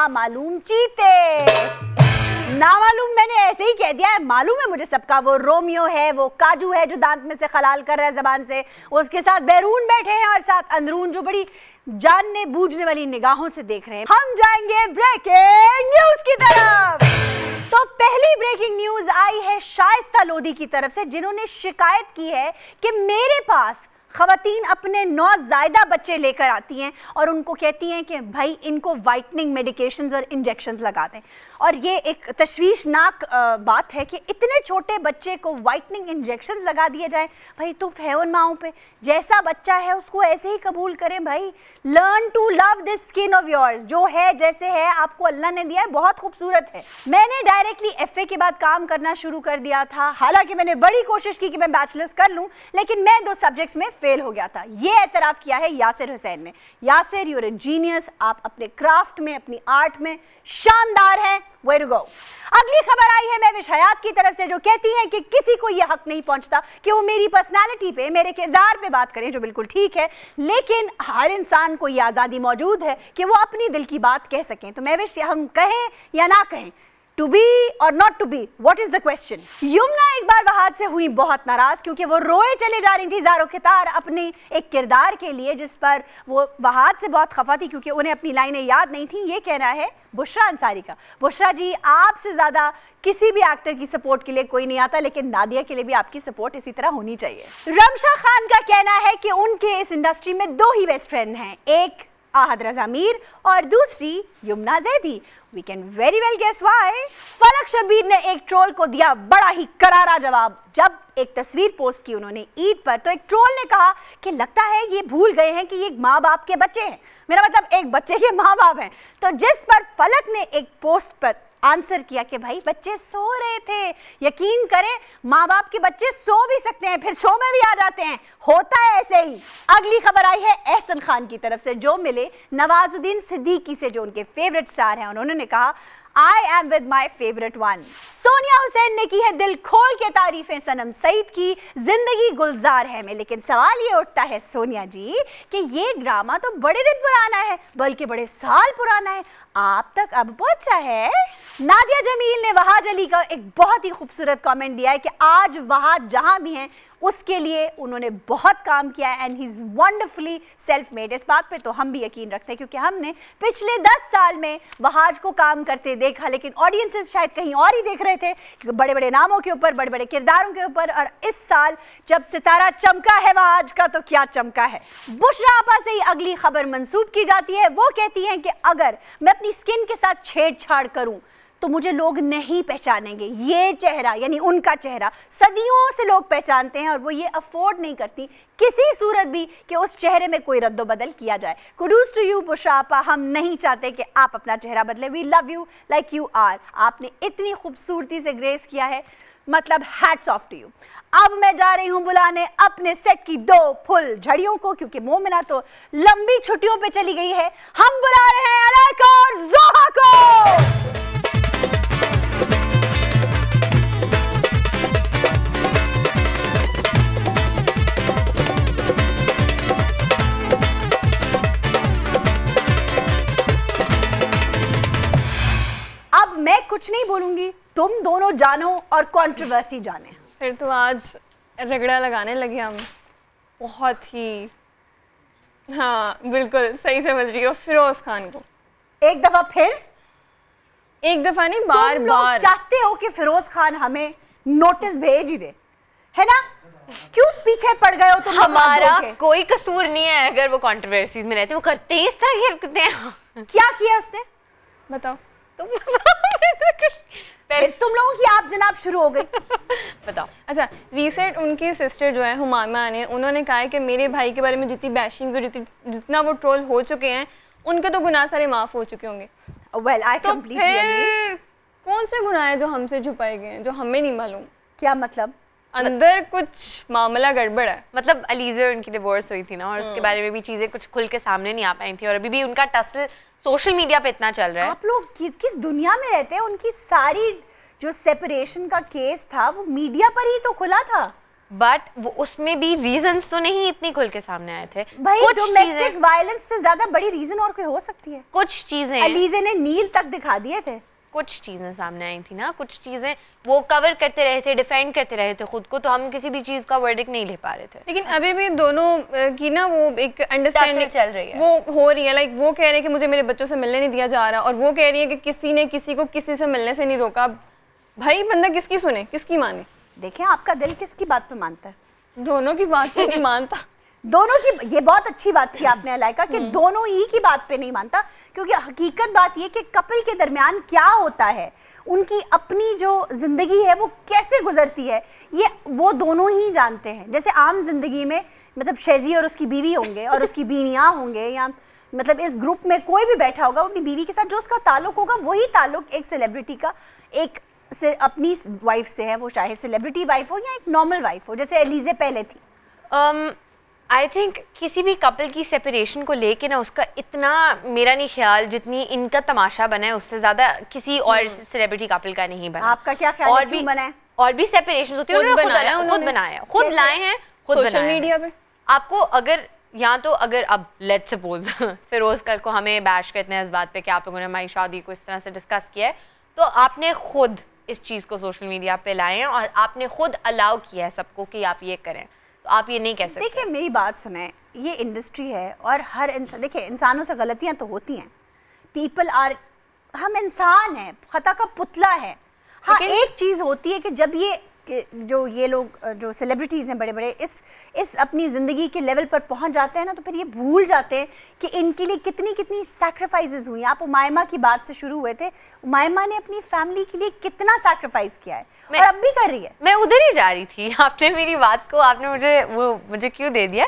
ना मालूम चीते ना मालूम मैंने ऐसे ही कह दिया है मालूम है मुझे सबका वो रोमियो है वो काजू है जो दांत में से खलाल कर रहा है जबान से उसके साथ बैरून बैठे हैं और साथ अंदरून जो बड़ी जानने बूझने वाली निगाहों से देख रहे हैं हम जाएंगे ब्रेकिंग न्यूज की तरफ तो पहली ब्रेकिंग न्यूज आई है शायस्ता लोधी की तरफ से जिन्होंने शिकायत की है कि मेरे पास खातन अपने नौ ज़ायदा बच्चे लेकर आती हैं और उनको कहती हैं कि भाई इनको वाइटनिंग मेडिकेशंस और इंजेक्शन लगा दें और ये एक तश्वीशनाक बात है कि इतने छोटे बच्चे को वाइटनिंग इंजेक्शन लगा दिए जाए भाई तो है उन माओ पे जैसा बच्चा है उसको ऐसे ही कबूल करें भाई learn to love this skin of yours जो है जैसे है आपको अल्लाह ने दिया है बहुत खूबसूरत है मैंने डायरेक्टली एफ के बाद काम करना शुरू कर दिया था हालांकि मैंने बड़ी कोशिश की कि मैं बैचलर्स कर लूँ लेकिन मैं दो सब्जेक्ट्स में फेल हो गया था ये एतराफ़ किया है यासिर हुसैन ने यासिर यूर ए जीनियस आप अपने क्राफ्ट में अपनी आर्ट में शानदार हैं वे टू गो अगली खबर आई है मैं विषयात की तरफ से जो कहती है कि किसी को यह हक नहीं पहुंचता कि वो मेरी पर्सनालिटी पे मेरे किरदार पे बात करें जो बिल्कुल ठीक है लेकिन हर इंसान को यह आज़ादी मौजूद है कि वो अपनी दिल की बात कह सकें तो मैं विश हम कहें या ना कहें टू बी और not to be what is the question Yumna एक बार वहाद से हुई बहुत नाराज क्योंकि वो रोए चले जा रही थी जारो खितार अपने एक किरदार के लिए जिस पर वो वहाद से बहुत खफा थी क्योंकि उन्हें अपनी लाइनें याद नहीं थी ये कहना है बुशरा अंसारी का बुशरा जी आपसे ज़्यादा किसी भी एक्टर की सपोर्ट के लिए कोई नहीं आता लेकिन नादिया के लिए भी आपकी सपोर्ट इसी तरह होनी चाहिए रमशा खान का कहना है कि उनके इस इंडस्ट्री में दो ही बेस्ट फ्रेंड हैं एक आहदरा जमीर और दूसरी Yumna Zaidi we can very well guess why Falak Shabir ने एक ट्रोल को दिया बड़ा ही करारा जवाब जब एक तस्वीर पोस्ट की उन्होंने ईद पर तो एक ट्रोल ने कहा कि लगता है ये भूल गए हैं कि ये माँ बाप के बच्चे हैं मेरा मतलब एक बच्चे के माँ बाप हैं तो जिस पर फलक ने एक पोस्ट पर आंसर किया कि भाई बच्चे सो रहे थे यकीन करें माँ बाप के बच्चे सो भी सकते हैं फिर शो में भी आ जाते हैं होता है ऐसे ही अगली खबर आई है एहसन खान की तरफ से जो मिले नवाजुद्दीन सिद्दीकी से जो उनके फेवरेट स्टार हैं उन्होंने कहा I am with my favourite one Sonya Hussain ने की है दिल खोल के तारीफें सनम सईद की जिंदगी गुलजार है में लेकिन सवाल ये उठता है सोनिया जी कि ये ड्रामा तो बड़े दिन पुराना है बल्कि बड़े साल पुराना है आप तक अब पहुंचा है नादिया जमील ने वहाज अली का एक बहुत ही खूबसूरत कमेंट दिया है कि आज वहाज जहां भी हैं उसके लिए उन्होंने बहुत काम किया and he is wonderfully self made इस बात पे तो हम भी यकीन रखते हैं क्योंकि हमने पिछले दस साल में वहाज को काम करते देखा लेकिन ऑडियंसेस शायद कहीं और ही देख रहे थे बड़े बड़े नामों के ऊपर बड़े बड़े किरदारों के ऊपर और इस साल जब सितारा चमका है वहाज का तो क्या चमका है बुशरा आपा से ही अगली खबर मंसूब की जाती है वो कहती है कि अगर मैं अपनी स्किन के साथ छेड़छाड़ करूं तो मुझे लोग नहीं पहचानेंगे ये चेहरा यानी उनका चेहरा सदियों से लोग पहचानते हैं और वो ये अफोर्ड नहीं करती किसी सूरत भी कि उस चेहरे में कोई रद्दोबदल किया जाए कुडूस टू यू बुशापा हम नहीं चाहते कि आप अपना चेहरा बदले we love you like you are आपने इतनी खूबसूरती से ग्रेस किया है मतलब हैट्स ऑफ टू यू अब मैं जा रही हूँ बुलाने अपने सेट की दो फुल झड़ियों को क्योंकि मोमिना तो लंबी छुट्टियों पे चली गई है हम बुला रहे हैं अलग और जोहा को मैं कुछ नहीं बोलूंगी तुम दोनों जानो और कंट्रोवर्सी जाने फिर तो आज रगड़ा लगाने लगे हम बहुत ही हाँ बिल्कुल सही समझ रही हो फिरोज खान को एक दफा फिर एक दफा नहीं बार बार चाहते हो कि फिरोज खान हमें नोटिस भेज ही दे है ना क्यों पीछे पड़ गए हो तुम हमारा कोई कसूर नहीं है अगर वो कंट्रोवर्सीज में रहते वो करते ही इस तरह की हरकतें क्या किया उसने बताओ तुम लोगों की आप जनाब शुरू हो गई बताओ अच्छा रिसेंट उनकी सिस्टर जो है हुमामा ने उन्होंने कहा है कि मेरे भाई के बारे में जितनी बैशिंग जितना वो ट्रोल हो चुके हैं उनके तो गुनाह सारे माफ़ हो चुके होंगे well, तो फिर कौन से गुनाह है जो हमसे छुपाए गए हैं जो हमें नहीं मालूम क्या मतलब अंदर कुछ मामला गड़बड़ है मतलब अलीजे उनकी डिवोर्स हुई थी ना और उसके हम्म। बारे में भी चीज़ें कुछ खुल के सामने नहीं आ पाई थी और अभी भी उनका टसल सोशल मीडिया पे इतना चल रहा है आप लोग किस किस दुनिया में रहते हैं उनकी सारी जो सेपरेशन का केस था वो मीडिया पर ही तो खुला था बट वो उसमें भी रीजन तो नहीं इतनी खुल के सामने आए थे भाई डोमेस्टिक वायलेंस से ज्यादा बड़ी रीजन और कोई हो सकती है कुछ चीजें अलीजे ने नील तक दिखा दिए थे कुछ चीज़ें सामने आई थी ना कुछ चीज़ें वो कवर करते रहे थे डिफेंड करते रहे थे खुद को तो हम किसी भी चीज़ का वर्डिक नहीं ले पा रहे थे लेकिन अभी भी दोनों की ना वो एक अंडरस्टैंडिंग चल रही है वो हो रही है लाइक वो कह रहे हैं कि मुझे मेरे बच्चों से मिलने नहीं दिया जा रहा और वो कह रही है कि किसी ने किसी को किसी से मिलने से नहीं रोका भाई बंदा किसकी सुने किसकी माने देखें आपका दिल किसकी बात पर मानता है दोनों की बात पर नहीं मानता दोनों की ये बहुत अच्छी बात की आपने अलायका कि हम्म। दोनों ही की बात पे नहीं मानता क्योंकि हकीकत बात ये कि कपिल के दरमियान क्या होता है उनकी अपनी जो ज़िंदगी है वो कैसे गुजरती है ये वो दोनों ही जानते हैं जैसे आम जिंदगी में मतलब शेजी और उसकी बीवी होंगे और उसकी बीवियाँ होंगे या मतलब इस ग्रुप में कोई भी बैठा होगा अपनी बीवी के साथ जो उसका ताल्लुक होगा वही ताल्लुक एक सेलिब्रिटी का एक से अपनी वाइफ से है वो चाहे सेलिब्रिटी वाइफ हो या एक नॉर्मल वाइफ हो जैसे एलिजे पहले थी um, आई थिंक किसी भी कपल की सेपरेशन को लेके ना उसका इतना मेरा नहीं ख्याल जितनी इनका तमाशा बना है उससे ज्यादा किसी और सेलिब्रिटी हम्म। कपल का नहीं बना आपका क्या ख्याल और भी बना है और भी सेपरेशन होती है उन्होंने खुद बनाया खुद लाए हैं खुद सोशल मीडिया पे आपको अगर या तो अगर अब लेट सपोज फिरोज कल को हमें बैश करते हैं इस बात पे कि आप लोगों ने हमारी शादी को इस तरह से डिस्कस किया है तो आपने खुद इस चीज़ को सोशल मीडिया पे लाए हैं और आपने खुद अलाउ किया है सबको कि आप ये करें तो आप ये नहीं कह सकते देखिए मेरी बात सुने ये इंडस्ट्री है और हर इंसान देखिए इंसानों से गलतियाँ तो होती हैं पीपल आर हम इंसान हैं खता का पुतला है हाँ एक चीज़ होती है कि जब ये जो ये लोग जो सेलिब्रिटीज़ हैं बड़े बड़े इस इस अपनी ज़िंदगी के लेवल पर पहुंच जाते हैं ना तो फिर ये भूल जाते हैं कि इनके लिए कितनी कितनी सैक्रिफाइसेस हुई आप उमायमा की बात से शुरू हुए थे उमायमा ने अपनी फैमिली के लिए कितना सैक्रिफाइस किया है मैं, और अब भी कर रही है मैं उधर ही जा रही थी आपने मेरी बात को आपने मुझे वो मुझे क्यों दे दिया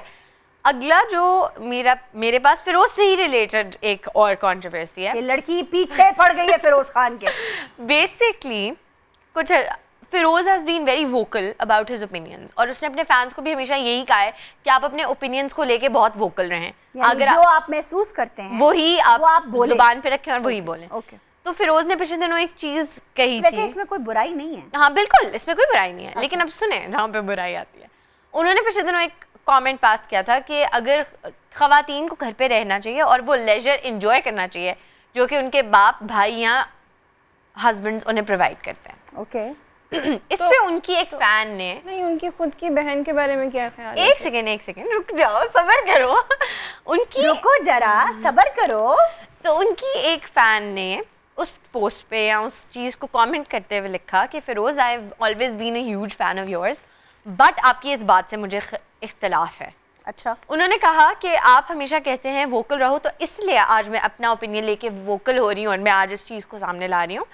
अगला जो मेरा मेरे पास फिरोज से ही रिलेटेड एक और कंट्रोवर्सी है ये लड़की पीछे पड़ गई है फिरोज खान के बेसिकली कुछ Feroze has been very vocal about his opinions और उसने अपने फैंस को भी हमेशा यही कहा है कि आप अपने ओपिनियंस को लेके बहुत वोकल रहे अगर जो आप महसूस करते हैं वही आप, वो आप जुबान पे रखें और वही बोलें ओके तो फिरोज ने पिछले दिनों एक चीज कही वैसे थी इसमें कोई बुराई नहीं है हाँ बिल्कुल इसमें कोई बुराई नहीं है अच्छा। लेकिन अब सुने जहाँ पे बुराई आती है उन्होंने पिछले दिनों एक कमेंट पास किया था कि अगर खातन को घर पे रहना चाहिए और वो लेजर इन्जॉय करना चाहिए जो कि उनके बाप भाई या हस्बैंड्स उन्हें प्रोवाइड करते हैं ओके okay. इस तो, पे उनकी एक तो, फैन ने नहीं उनकी खुद की बहन के बारे में क्या ख्याल एक सेकेंड एक सेकेंड रुक जाओ सबर करो उनकी रुको जरा सबर करो तो उनकी एक फैन ने उस पोस्ट पे या उस चीज़ को कमेंट करते हुए लिखा कि Feroze I always been a huge fan of yours but आपकी इस बात से मुझे इख्तलाफ है अच्छा उन्होंने कहा कि आप हमेशा कहते हैं वोकल रहो तो इसलिए आज मैं अपना ओपिनियन लेके वोकल हो रही हूँ और मैं आज इस चीज़ को सामने ला रही हूँ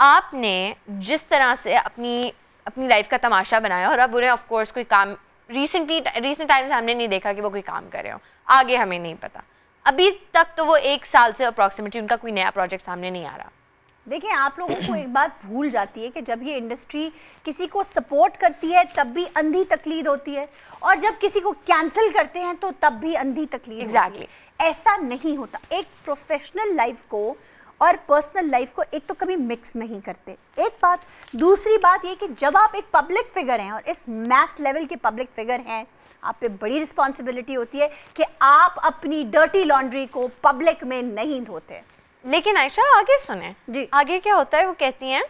आपने जिस तरह से अपनी अपनी लाइफ का तमाशा बनाया और अब उन्हें ऑफ कोर्स कोई काम रिसेंटली रिसेंट टाइम्स हमने नहीं देखा कि वो कोई काम कर रहे हो आगे हमें नहीं पता अभी तक तो वो एक साल से अप्रॉक्सीमेटली उनका कोई नया प्रोजेक्ट सामने नहीं आ रहा देखिए आप लोगों को एक बात भूल जाती है कि जब ये इंडस्ट्री किसी को सपोर्ट करती है तब भी अंधी तकलीद होती है और जब किसी को कैंसिल करते हैं तो तब भी अंधी तकलीद exactly. होती है ऐसा नहीं होता एक प्रोफेशनल लाइफ को और पर्सनल लाइफ को एक तो कभी मिक्स नहीं करते एक बात दूसरी बात ये कि जब आप एक पब्लिक फिगर हैं और इस मैथ लेवल के पब्लिक फिगर हैं आप पे बड़ी रिस्पॉन्सिबिलिटी होती है कि आप अपनी डर्टी लॉन्ड्री को पब्लिक में नहीं धोते लेकिन आयशा आगे सुने जी आगे क्या होता है वो कहती हैं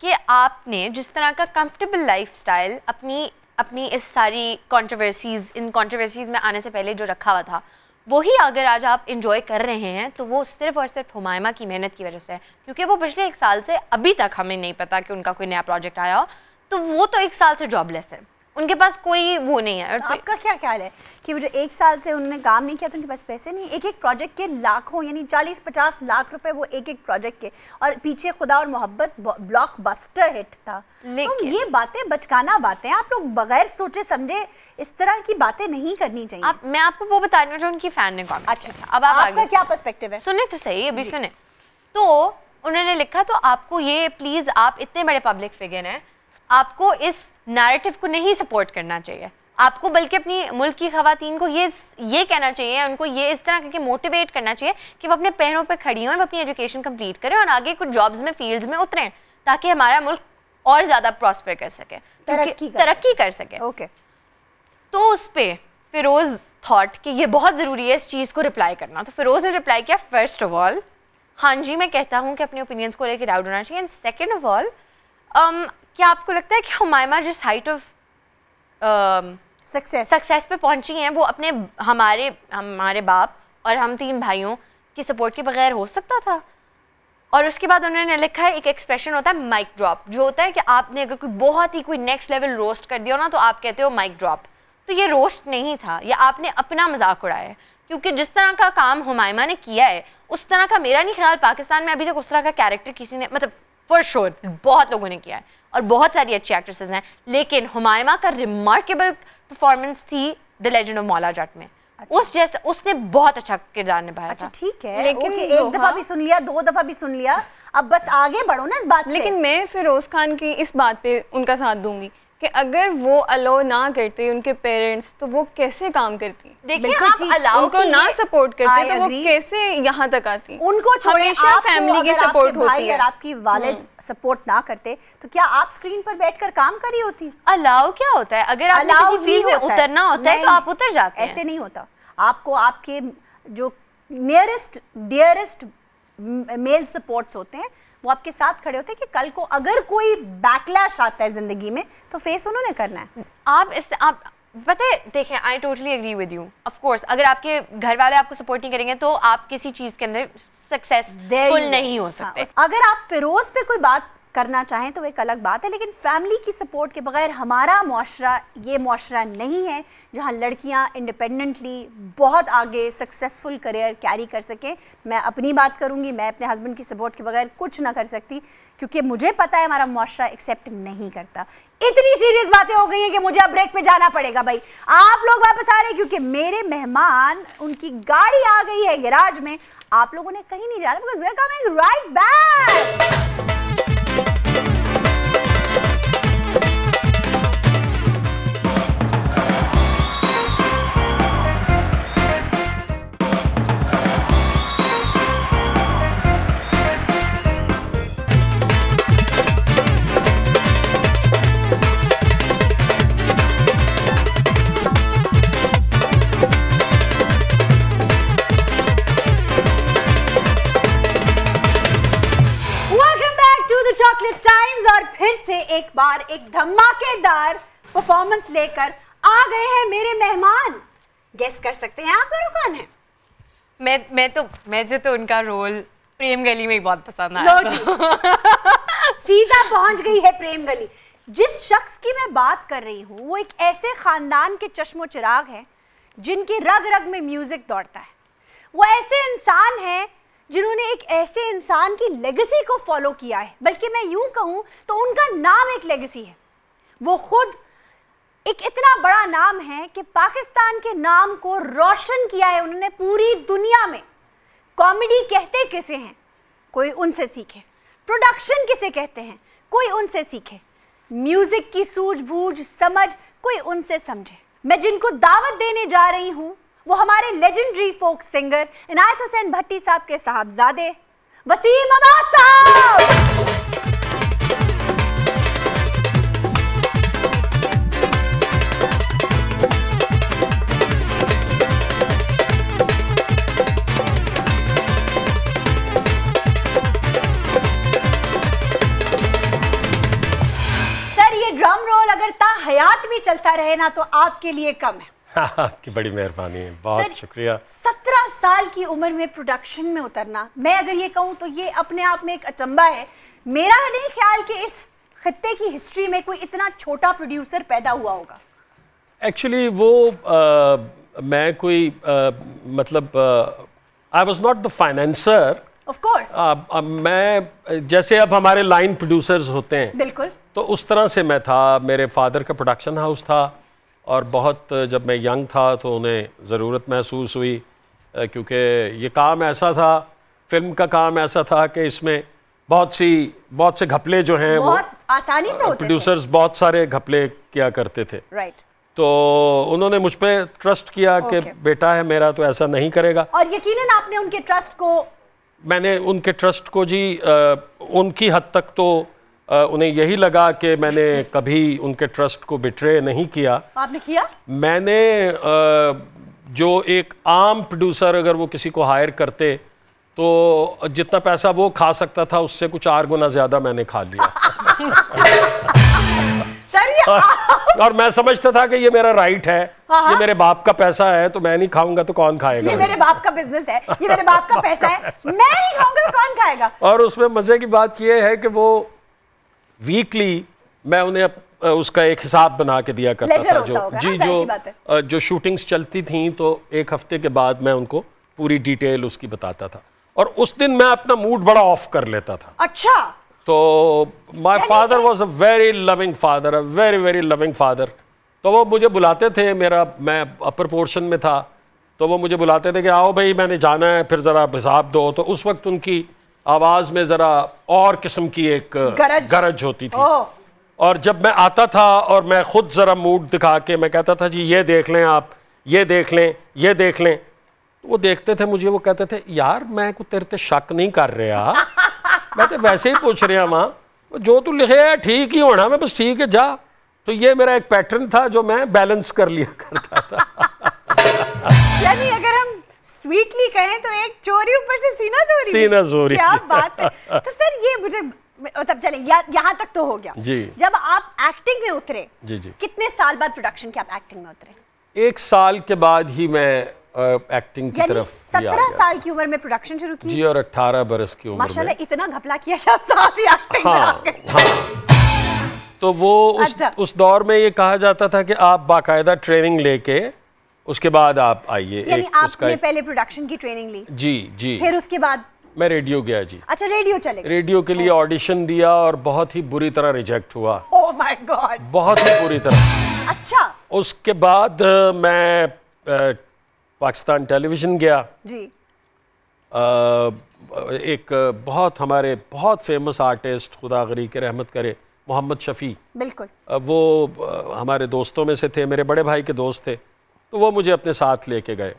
कि आपने जिस तरह का कंफर्टेबल लाइफस्टाइल अपनी अपनी इस सारी कंट्रोवर्सीज इन कंट्रोवर्सीज में आने से पहले जो रखा हुआ था वही अगर आज आप इन्जॉय कर रहे हैं तो वो सिर्फ और सिर्फ हुमायमा की मेहनत की वजह से है क्योंकि वो पिछले एक साल से अभी तक हमें नहीं पता कि उनका कोई नया प्रोजेक्ट आया हो तो वो तो एक साल से जॉबलेस है उनके पास कोई वो नहीं है और तो आपका क्या ख्याल है कि वो जो एक साल से उन्होंने काम नहीं किया तो उनके पास पैसे नहीं एक एक प्रोजेक्ट के लाखों यानी चालीस पचास लाख रुपए वो एक एक प्रोजेक्ट के और पीछे खुदा और मोहब्बत ब्लॉक बस्टर हिट था तो लेकिन तो ये बातें बचकाना बातें आप लोग बगैर सोचे समझे इस तरह की बातें नहीं करनी चाहिए आप मैं आपको वो बता रही हूँ जो उनकी फैन ने कहा अच्छा अच्छा अब आपका क्या परस्पेक्टिव है सुने तो सही अभी सुने तो उन्होंने लिखा तो आपको ये प्लीज़ आप इतने बड़े पब्लिक फिगर हैं आपको इस नैरेटिव को नहीं सपोर्ट करना चाहिए आपको बल्कि अपनी मुल्क की खातन को ये ये कहना चाहिए उनको ये इस तरह करके मोटिवेट करना चाहिए कि वो अपने पैरों पर खड़ी हों अपनी एजुकेशन कंप्लीट करें और आगे कुछ जॉब्स में फील्ड में उतरें ताकि हमारा मुल्क और ज़्यादा प्रॉस्पर कर सके तरक्की कर, सके ओके तो उस पर फिरोज़ थाट कि ये बहुत ज़रूरी है इस चीज़ को रिप्लाई करना तो फिरोज़ ने रिप्लाई किया फर्स्ट ऑफ ऑल हाँ जी मैं कहता हूँ कि अपने ओपिनियंस को लेकर डाउट होना चाहिए एंड सेकेंड ऑफ ऑल क्या आपको लगता है कि हमायमा जिस हाइट ऑफ सक्सेस सक्सेस पे पहुंची हैं वो अपने हमारे हमारे बाप और हम तीन भाइयों की सपोर्ट के बगैर हो सकता था और उसके बाद उन्होंने लिखा है एक एक्सप्रेशन होता है माइक ड्रॉप जो होता है कि आपने अगर कोई बहुत ही कोई नेक्स्ट लेवल रोस्ट कर दिया ना तो आप कहते हो माइक ड्रॉप तो ये रोस्ट नहीं था या आपने अपना मजाक उड़ाया है क्योंकि जिस तरह का काम हुमायमा ने किया है उस तरह का मेरा नहीं ख्याल पाकिस्तान में अभी तक उस तरह का कैरेक्टर किसी ने मतलब फॉर श्योर बहुत लोगों ने किया है और बहुत सारी अच्छी एक्ट्रेसेस हैं लेकिन हुमायमा का रिमार्केबल परफॉर्मेंस थी the legend of Maula Jatt में अच्छा। उस जैसे उसने बहुत अच्छा किरदार निभाया अच्छा था ठीक है लेकिन एक दफा भी सुन लिया दो दफा भी सुन लिया अब बस आगे बढ़ो ना इस बात लेकिन मैं फिरोज खान की इस बात पे उनका साथ दूंगी कि अगर वो अलाउ ना करते उनके पेरेंट्स तो वो कैसे काम करती देखिए आप अलाउ को ना सपोर्ट करते तो वो कैसे यहाँ तक आती उनको हमेशा फैमिली की सपोर्ट होती है आपकी वालिद सपोर्ट हम्म। ना करते तो क्या आप स्क्रीन पर बैठकर काम कर रही होती अलाउ क्या होता है अगर आपको फील्ड में उतरना होता है तो आप उतर जाते ऐसे नहीं होता आपको आपके जो नियरेस्ट डियरेस्ट मेल सपोर्ट्स होते हैं वो आपके साथ खड़े होते हैं कि कल को अगर कोई बैकलैश आता है जिंदगी में तो फेस उन्होंने करना है आप इस आप पता है देखें I totally agree with you of course अगर आपके घर वाले आपको सपोर्ट नहीं करेंगे तो आप किसी चीज के अंदर सक्सेसफुल नहीं हो सकते हाँ, अगर आप फिरोज पे कोई बात करना चाहें तो एक अलग बात है लेकिन फैमिली की सपोर्ट के बगैर हमारा माशरा ये माशरा नहीं है जहाँ लड़कियाँ इंडिपेंडेंटली बहुत आगे सक्सेसफुल करियर कैरी कर सकें मैं अपनी बात करूँगी मैं अपने हस्बैंड की सपोर्ट के बगैर कुछ ना कर सकती क्योंकि मुझे पता है हमारा माशरा एक्सेप्ट नहीं करता इतनी सीरियस बातें हो गई हैं कि मुझे अब ब्रेक पे जाना पड़ेगा भाई आप लोग वापस आ रहे हैं क्योंकि मेरे मेहमान उनकी गाड़ी आ गई है गैराज में आप लोगों ने कहीं नहीं जाना because we are coming right back बार एक धमाकेदार परफॉर्मेंस लेकर आ गए हैं मेरे मेहमान गेस कर सकते हैं आप लोग कौन है मैं मैं तो मैं जो तो उनका रोल प्रेम गली में ही बहुत पसंद आया तो। सीधा पहुंच गई है प्रेम गली जिस शख्स की मैं बात कर रही हूँ वो एक ऐसे खानदान के चश्मो चिराग हैं जिनकी रग रग में म्यूजिक दौड़ता है वो ऐसे इंसान हैं जिन्होंने एक ऐसे इंसान की लेगेसी को फॉलो किया है बल्कि मैं यूं कहूं तो उनका नाम एक लेगेसी है वो खुद एक इतना बड़ा नाम है कि पाकिस्तान के नाम को रोशन किया है उन्होंने पूरी दुनिया में कॉमेडी कहते किसे हैं कोई उनसे सीखे प्रोडक्शन किसे कहते हैं कोई उनसे सीखे म्यूज़िक की सूझबूझ समझ कोई उनसे समझे मैं जिनको दावत देने जा रही हूं वो हमारे legendary folk singer Inayat Hussain Bhatti साहब के साहबजादे वसीम अब्बास साहब हयात भी चलता रहे ना तो आपके लिए कम है आपकी बड़ी मेहरबानी है बहुत शुक्रिया सत्रह साल की उम्र में प्रोडक्शन में उतरना मैं अगर ये कहूँ तो ये अपने आप में एक अचंबा है मेरा नहीं ख्याल कि इस खत्ते की हिस्ट्री में कोई इतना छोटा प्रोड्यूसर पैदा हुआ होगा एक्चुअली वो आ, मैं कोई आ, मतलब I was not the financier of course मैं जैसे अब हमारे लाइन प्रोड्यूसर्स होते हैं बिल्कुल तो उस तरह से मैं था मेरे फादर का प्रोडक्शन हाउस था और बहुत जब मैं यंग था तो उन्हें ज़रूरत महसूस हुई क्योंकि ये काम ऐसा था फिल्म का काम ऐसा था कि इसमें बहुत सी बहुत से घपले जो हैं वो आसानी से प्रोड्यूसर्स बहुत सारे घपले किया करते थे राइट तो उन्होंने मुझ पर ट्रस्ट किया कि बेटा है मेरा तो ऐसा नहीं करेगा और यकीनन आपने उनके ट्रस्ट को मैंने उनके ट्रस्ट को जी आ, उनकी हद तक तो उन्हें यही लगा कि मैंने कभी उनके ट्रस्ट को बिट्रे नहीं किया आपने किया मैंने जो एक आम प्रोड्यूसर अगर वो किसी को हायर करते तो जितना पैसा वो खा सकता था उससे कुछ आर गुना ज़्यादा मैंने खा लिया हाँ। और मैं समझता था कि ये मेरा राइट है हाँ, हाँ। ये मेरे बाप का पैसा है तो मैं नहीं खाऊंगा तो कौन खाएगा ये मेरे बाप का बिजनेस है ये मेरे बाप का पैसा है मैं नहीं खाऊंगा तो कौन खाएगा और उसमें मजे की बात यह है कि वो वीकली मैं उन्हें उसका एक हिसाब बना के दिया करता था जो जी तो जो जो शूटिंग्स चलती थी तो एक हफ्ते के बाद मैं उनको पूरी डिटेल उसकी बताता था और उस दिन मैं अपना मूड बड़ा ऑफ कर लेता था अच्छा तो my father was a very loving father a very very loving father तो वो मुझे बुलाते थे मेरा मैं अपर पोर्शन में था तो वो मुझे बुलाते थे कि आओ भाई मैंने जाना है फिर ज़रा हिसाब दो तो उस वक्त उनकी आवाज में जरा और किस्म की एक गरज, गरज होती थी और जब मैं आता था और मैं खुद जरा मूड दिखा के मैं कहता था जी ये देख लें आप ये देख लें ये देख लें तो वो देखते थे मुझे वो कहते थे यार मैं को तेरे ते शक नहीं कर रहा मैं तो वैसे ही पूछ रहा माँ जो तू लिखे है ठीक ही होना मैं बस ठीक है जा तो ये मेरा एक पैटर्न था जो मैं बैलेंस कर लिया करता था यानी अगर हम स्वीटली कहें तो एक चोरी ऊपर से सीना चोरी सीना चोरी क्या बात है तो सर ये मुझे मतलब चले यहाँ तक तो हो गया जी जब आप एक्टिंग में उतरे जी जी कितने साल बाद प्रोडक्शन के आप एक्टिंग में उतरे एक साल के बाद ही मैं एक्टिंग की तरफ सत्रह साल की उम्र में प्रोडक्शन शुरू की जी और अठारह बरस की उम्र माशाल्लाह इतना घपला किया कि आप साथ ही एक्टिंग हाँ, हाँ। तो वो उस, अच्छा। उस दौर में ये कहा जाता था कि आप बाकायदा ट्रेनिंग लेके उसके बाद आप आइए आपने पहले प्रोडक्शन की ट्रेनिंग ली जी जी फिर उसके बाद मैं रेडियो गया जी अच्छा रेडियो चले रेडियो के लिए ऑडिशन oh. दिया और बहुत ही बुरी तरह रिजेक्ट हुआ ओह माय गॉड बहुत ही बुरी तरह अच्छा उसके बाद मैं पाकिस्तान टेलीविजन गया जी आ, एक बहुत हमारे बहुत फेमस आर्टिस्ट खुदा गरी के रहमत करे मोहम्मद शफ़ी बिल्कुल वो हमारे दोस्तों में से थे मेरे बड़े भाई के दोस्त थे तो वो मुझे अपने साथ लेके गए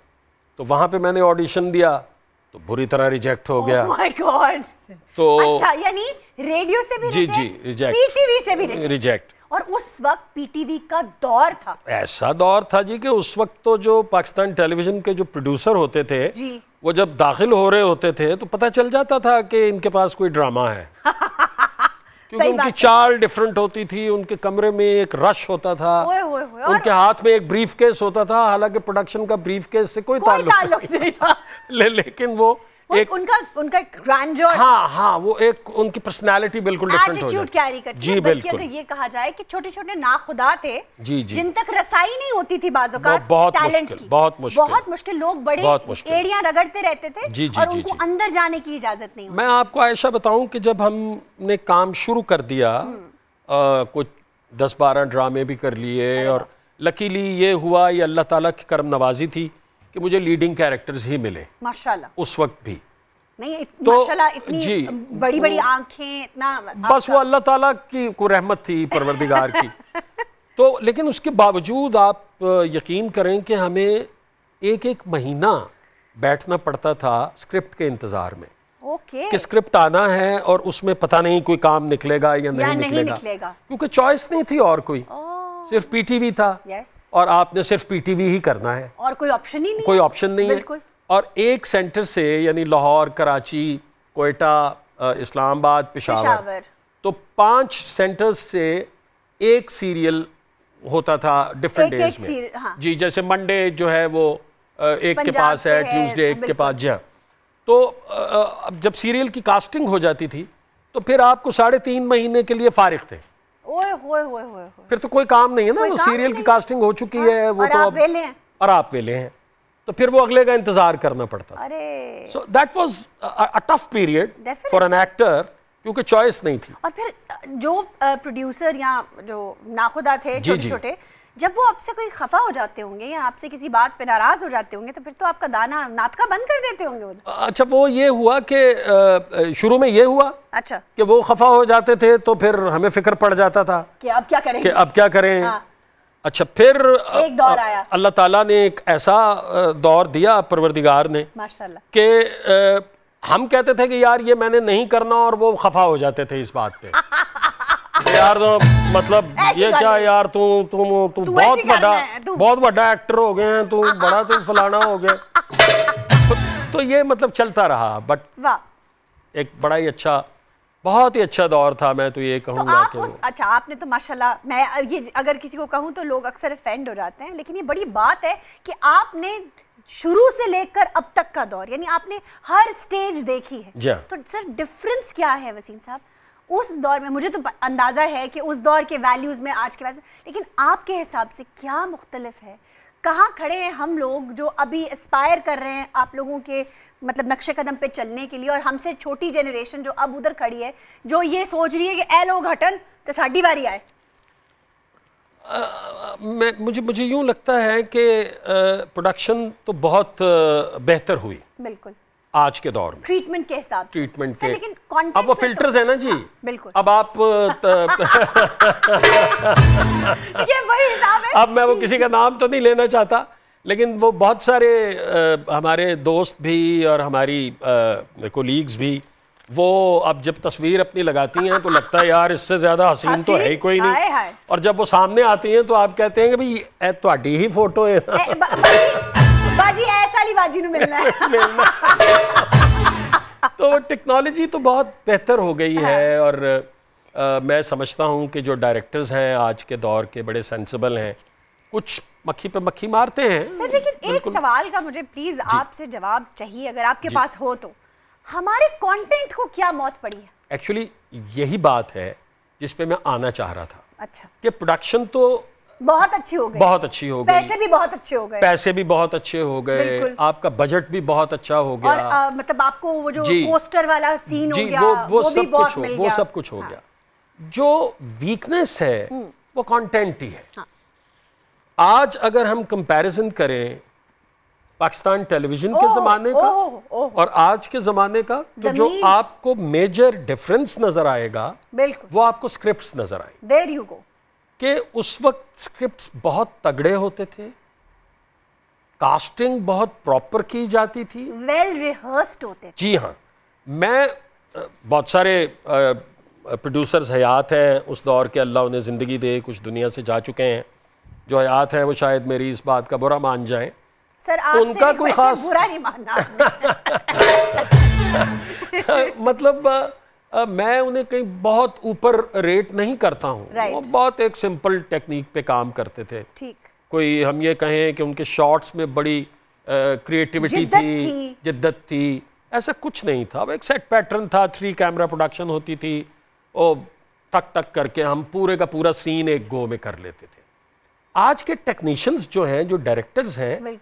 तो वहां पे मैंने ऑडिशन दिया तो बुरी तरह रिजेक्ट हो oh गया माय oh गॉड तो अच्छा यानी रेडियो से भी जी जी रिजेक्ट पीटीवी से भी रिजेक्ट और उस वक्त पीटीवी का दौर था ऐसा दौर था जी कि उस वक्त तो जो पाकिस्तान टेलीविजन के जो प्रोड्यूसर होते थे जी। वो जब दाखिल हो रहे होते थे तो पता चल जाता था कि इनके पास कोई ड्रामा है क्योंकि उनकी चाल डिफरेंट होती थी उनके कमरे में एक रश होता था हुए हुए हुए। उनके हाथ में एक ब्रीफ केस होता था हालांकि प्रोडक्शन का ब्रीफ केस से कोई, कोई ताल्लुक नहीं था ले, लेकिन वो एक उनका उनका ग्रैंडर हाँ हाँ वो एक उनकी पर्सनालिटी बिल्कुल डिफरेंट हो जाती कैरी करती जी बिल्कुल अगर ये कहा जाए कि छोटे छोटे नाखुदा थे जी जी जिन तक रसाई नहीं होती थी बाजू का बहुत टैलेंट की बहुत मुश्किल बहुत मुश्किल लोग बड़े एड़ियां रगड़ते रहते थे जी जी और उनको अंदर जाने की इजाजत नहीं मैं आपको आयशा बताऊँ की जब हमने काम शुरू कर दिया हम्म। कुछ दस बारह ड्रामे भी कर लिए और लकीली ये हुआ ये अल्लाह तला की करम नवाजी थी कि मुझे लीडिंग कैरेक्टर्स ही मिले माशाल्लाह उस वक्त भी नहीं तो इतनी जी बड़ी बड़ी आंखें इतना बस वो अल्लाह ताला की को रहमत थी परवरदिगार की तो लेकिन उसके बावजूद आप यकीन करें कि हमें एक एक महीना बैठना पड़ता था स्क्रिप्ट के इंतज़ार में ओके कि स्क्रिप्ट आना है और उसमें पता नहीं कोई काम निकलेगा या नहीं, या निकलेगा, नहीं निकलेगा क्योंकि चॉइस नहीं थी और कोई सिर्फ पीटीवी था yes. और आपने सिर्फ पीटीवी ही करना है और कोई ऑप्शन ही नहीं कोई ऑप्शन नहीं है और एक सेंटर से यानी लाहौर कराची कोयटा इस्लामाबाद पिशावर तो पांच सेंटर्स से एक सीरियल होता था डिफरेंट डेज में हाँ। जी जैसे मंडे जो है वो एक के पास है ट्यूसडे एक के पास जी हाँ। तो जब सीरियल की कास्टिंग हो जाती थी तो फिर आपको साढ़े तीन महीने के लिए फारिग थे ओए होए होए होए फिर तो कोई काम नहीं है ना तो सीरियल की कास्टिंग हो चुकी हाँ, है वो तो आप वेले हैं और आप वेले हैं तो फिर वो अगले का इंतजार करना पड़ता अरे so that was a tough period for an actor क्योंकि चॉइस नहीं थी और फिर जो प्रोड्यूसर या जो नाखुदा थे छोटे छोटे जब वो आपसे कोई खफा हो जाते होंगे या आपसे किसी बात पे नाराज हो जाते होंगे तो फिर तो आपका दाना नाटका बंद कर देते होंगे वो अच्छा वो ये हुआ कि शुरू में ये हुआ अच्छा कि वो खफा हो जाते थे तो फिर हमें फिक्र पड़ जाता था कि अब क्या करें कि अब क्या करें हाँ। अच्छा फिर एक दौर आया अल्लाह ताला ने एक ऐसा दौर दिया परवरदिगार ने माशाल्लाह कि हम कहते थे कि यार ये मैंने नहीं करना और वो खफा हो जाते थे इस बात पे यार तो मतलब ये क्या यार तू तुम तू बहुत बड़ा बहुत बड़ा एक्टर हो गए हैं तू बड़ा तू फलाना हो गया तो, तो ये मतलब चलता रहा बट एक बड़ा ही अच्छा बहुत ही अच्छा दौर था मैं तो ये तो कहूँगा तो आप अच्छा आपने तो माशाल्लाह मैं ये अगर किसी को कहूँ तो लोग अक्सर फेंड हो जाते हैं लेकिन ये बड़ी बात है कि आपने शुरू से लेकर अब तक का दौर यानी आपने हर स्टेज देखी है हाँ। तो सर डिफरेंस क्या है वसीम साहब उस दौर में मुझे तो अंदाज़ा है कि उस दौर के वैल्यूज़ में आज के वैल्यूज लेकिन आपके हिसाब से क्या मुख्तलफ है कहाँ खड़े हैं हम लोग जो अभी इस्पायर कर रहे हैं आप लोगों के मतलब नक्शे कदम पे चलने के लिए और हमसे छोटी जनरेशन जो अब उधर खड़ी है जो ये सोच रही है कि ए लोग हटन तो साढ़ी बारी आए आ, मैं मुझे मुझे यूँ लगता है कि प्रोडक्शन तो बहुत बेहतर हुई बिल्कुल आज के दौर में ट्रीटमेंट के हिसाब ट्रीटमेंट के लेकिन अब वो फिल्टर तो- है ना जी हाँ, बिल्कुल अब आप ये वही हिसाब है अब मैं वो किसी का नाम तो नहीं लेना चाहता लेकिन वो बहुत सारे आ, हमारे दोस्त भी और हमारी कोलीग्स भी वो अब जब तस्वीर अपनी लगाती हैं तो लगता है यार इससे ज़्यादा हसीन तो है ही कोई नहीं और जब वो सामने आती हैं तो आप कहते हैं कि भाई तो ही फोटो है बाजी ऐसा वाली बाजी नहीं मिलना है मिलना तो टेक्नोलॉजी तो बहुत बेहतर हो गई हाँ। है और आ, मैं समझता हूँ कि जो डायरेक्टर्स हैं आज के दौर के बड़े सेंसिबल हैं कुछ मक्खी पे मक्खी मारते हैं सर लेकिन एक सवाल का मुझे प्लीज आपसे जवाब चाहिए अगर आपके पास हो तो हमारे कंटेंट को क्या मौत पड़ी है एक्चुअली यही बात है जिसपे मैं आना चाह रहा था अच्छा कि प्रोडक्शन तो बहुत अच्छी हो गई बहुत अच्छी हो गई पैसे भी बहुत अच्छे हो गए पैसे भी बहुत अच्छे हो गए आपका बजट भी बहुत अच्छा हो गया और, आ, मतलब आपको वो जो पोस्टर वाला सीन हो गया वो, वो, वो सब भी बहुत कुछ हो वो सब कुछ हो हाँ। गया जो वीकनेस है हम्म। वो कंटेंट ही है हाँ। आज अगर हम कंपैरिजन करें पाकिस्तान टेलीविजन के ज़माने का और आज के ज़माने का तो जो आपको मेजर डिफरेंस नज़र आएगा बिल्कुल वो आपको स्क्रिप्ट नज़र आएगी देर यू गो कि उस वक्त स्क्रिप्ट्स बहुत तगड़े होते थे कास्टिंग बहुत प्रॉपर की जाती थी वेल well रिहर्स्ड होते थे जी हाँ मैं बहुत सारे प्रोड्यूसर्स हयात हैं उस दौर के अल्लाह उन्हें ज़िंदगी दे कुछ दुनिया से जा चुके हैं जो हयात हैं वो शायद मेरी इस बात का बुरा मान जाएं सर आप उनका कोई खास बुरा नहीं मानना मतलब मैं उन्हें कहीं बहुत ऊपर रेट नहीं करता हूँ वो बहुत एक सिंपल टेक्निक पे काम करते थे ठीक कोई हम ये कहें कि उनके शॉर्ट्स में बड़ी क्रिएटिविटी थी जिद्दत थी ऐसा कुछ नहीं था एक सेट पैटर्न था थ्री कैमरा प्रोडक्शन होती थी और टक टक करके हम पूरे का पूरा सीन एक गो में कर लेते थे आज के टेक्नीशियंस जो हैं जो डायरेक्टर्स हैं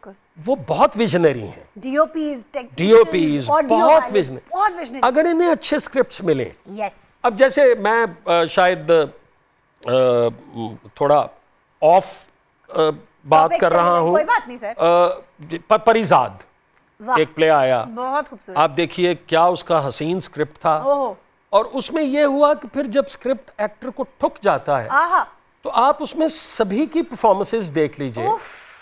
वो बहुत विजनरी हैं डीओपी डीओपीज बहुत विजनरी बहुत विजनरी अगर इन्हें अच्छे स्क्रिप्ट्स मिले यस yes. अब जैसे मैं आ, शायद आ, थोड़ा ऑफ बात कर रहा हूँ परिजाद एक प्ले आया बहुत खूबसूरत आप देखिए क्या उसका हसीन स्क्रिप्ट था और उसमें यह हुआ कि फिर जब स्क्रिप्ट एक्टर को ठुक जाता है तो आप उसमें सभी की परफॉर्मेंसेज देख लीजिए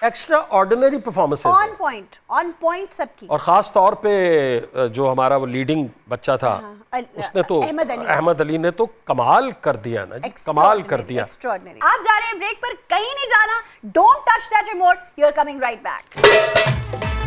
extraordinary performances on point on point सबकी और खास तौर पे जो हमारा वो लीडिंग बच्चा था हाँ, हाँ, उसने तो अहमद अली अहमद अली ने तो कमाल कर दिया ना कमाल कर दिया आप जा रहे हैं ब्रेक पर कहीं नहीं जाना don't touch that remote you are coming right back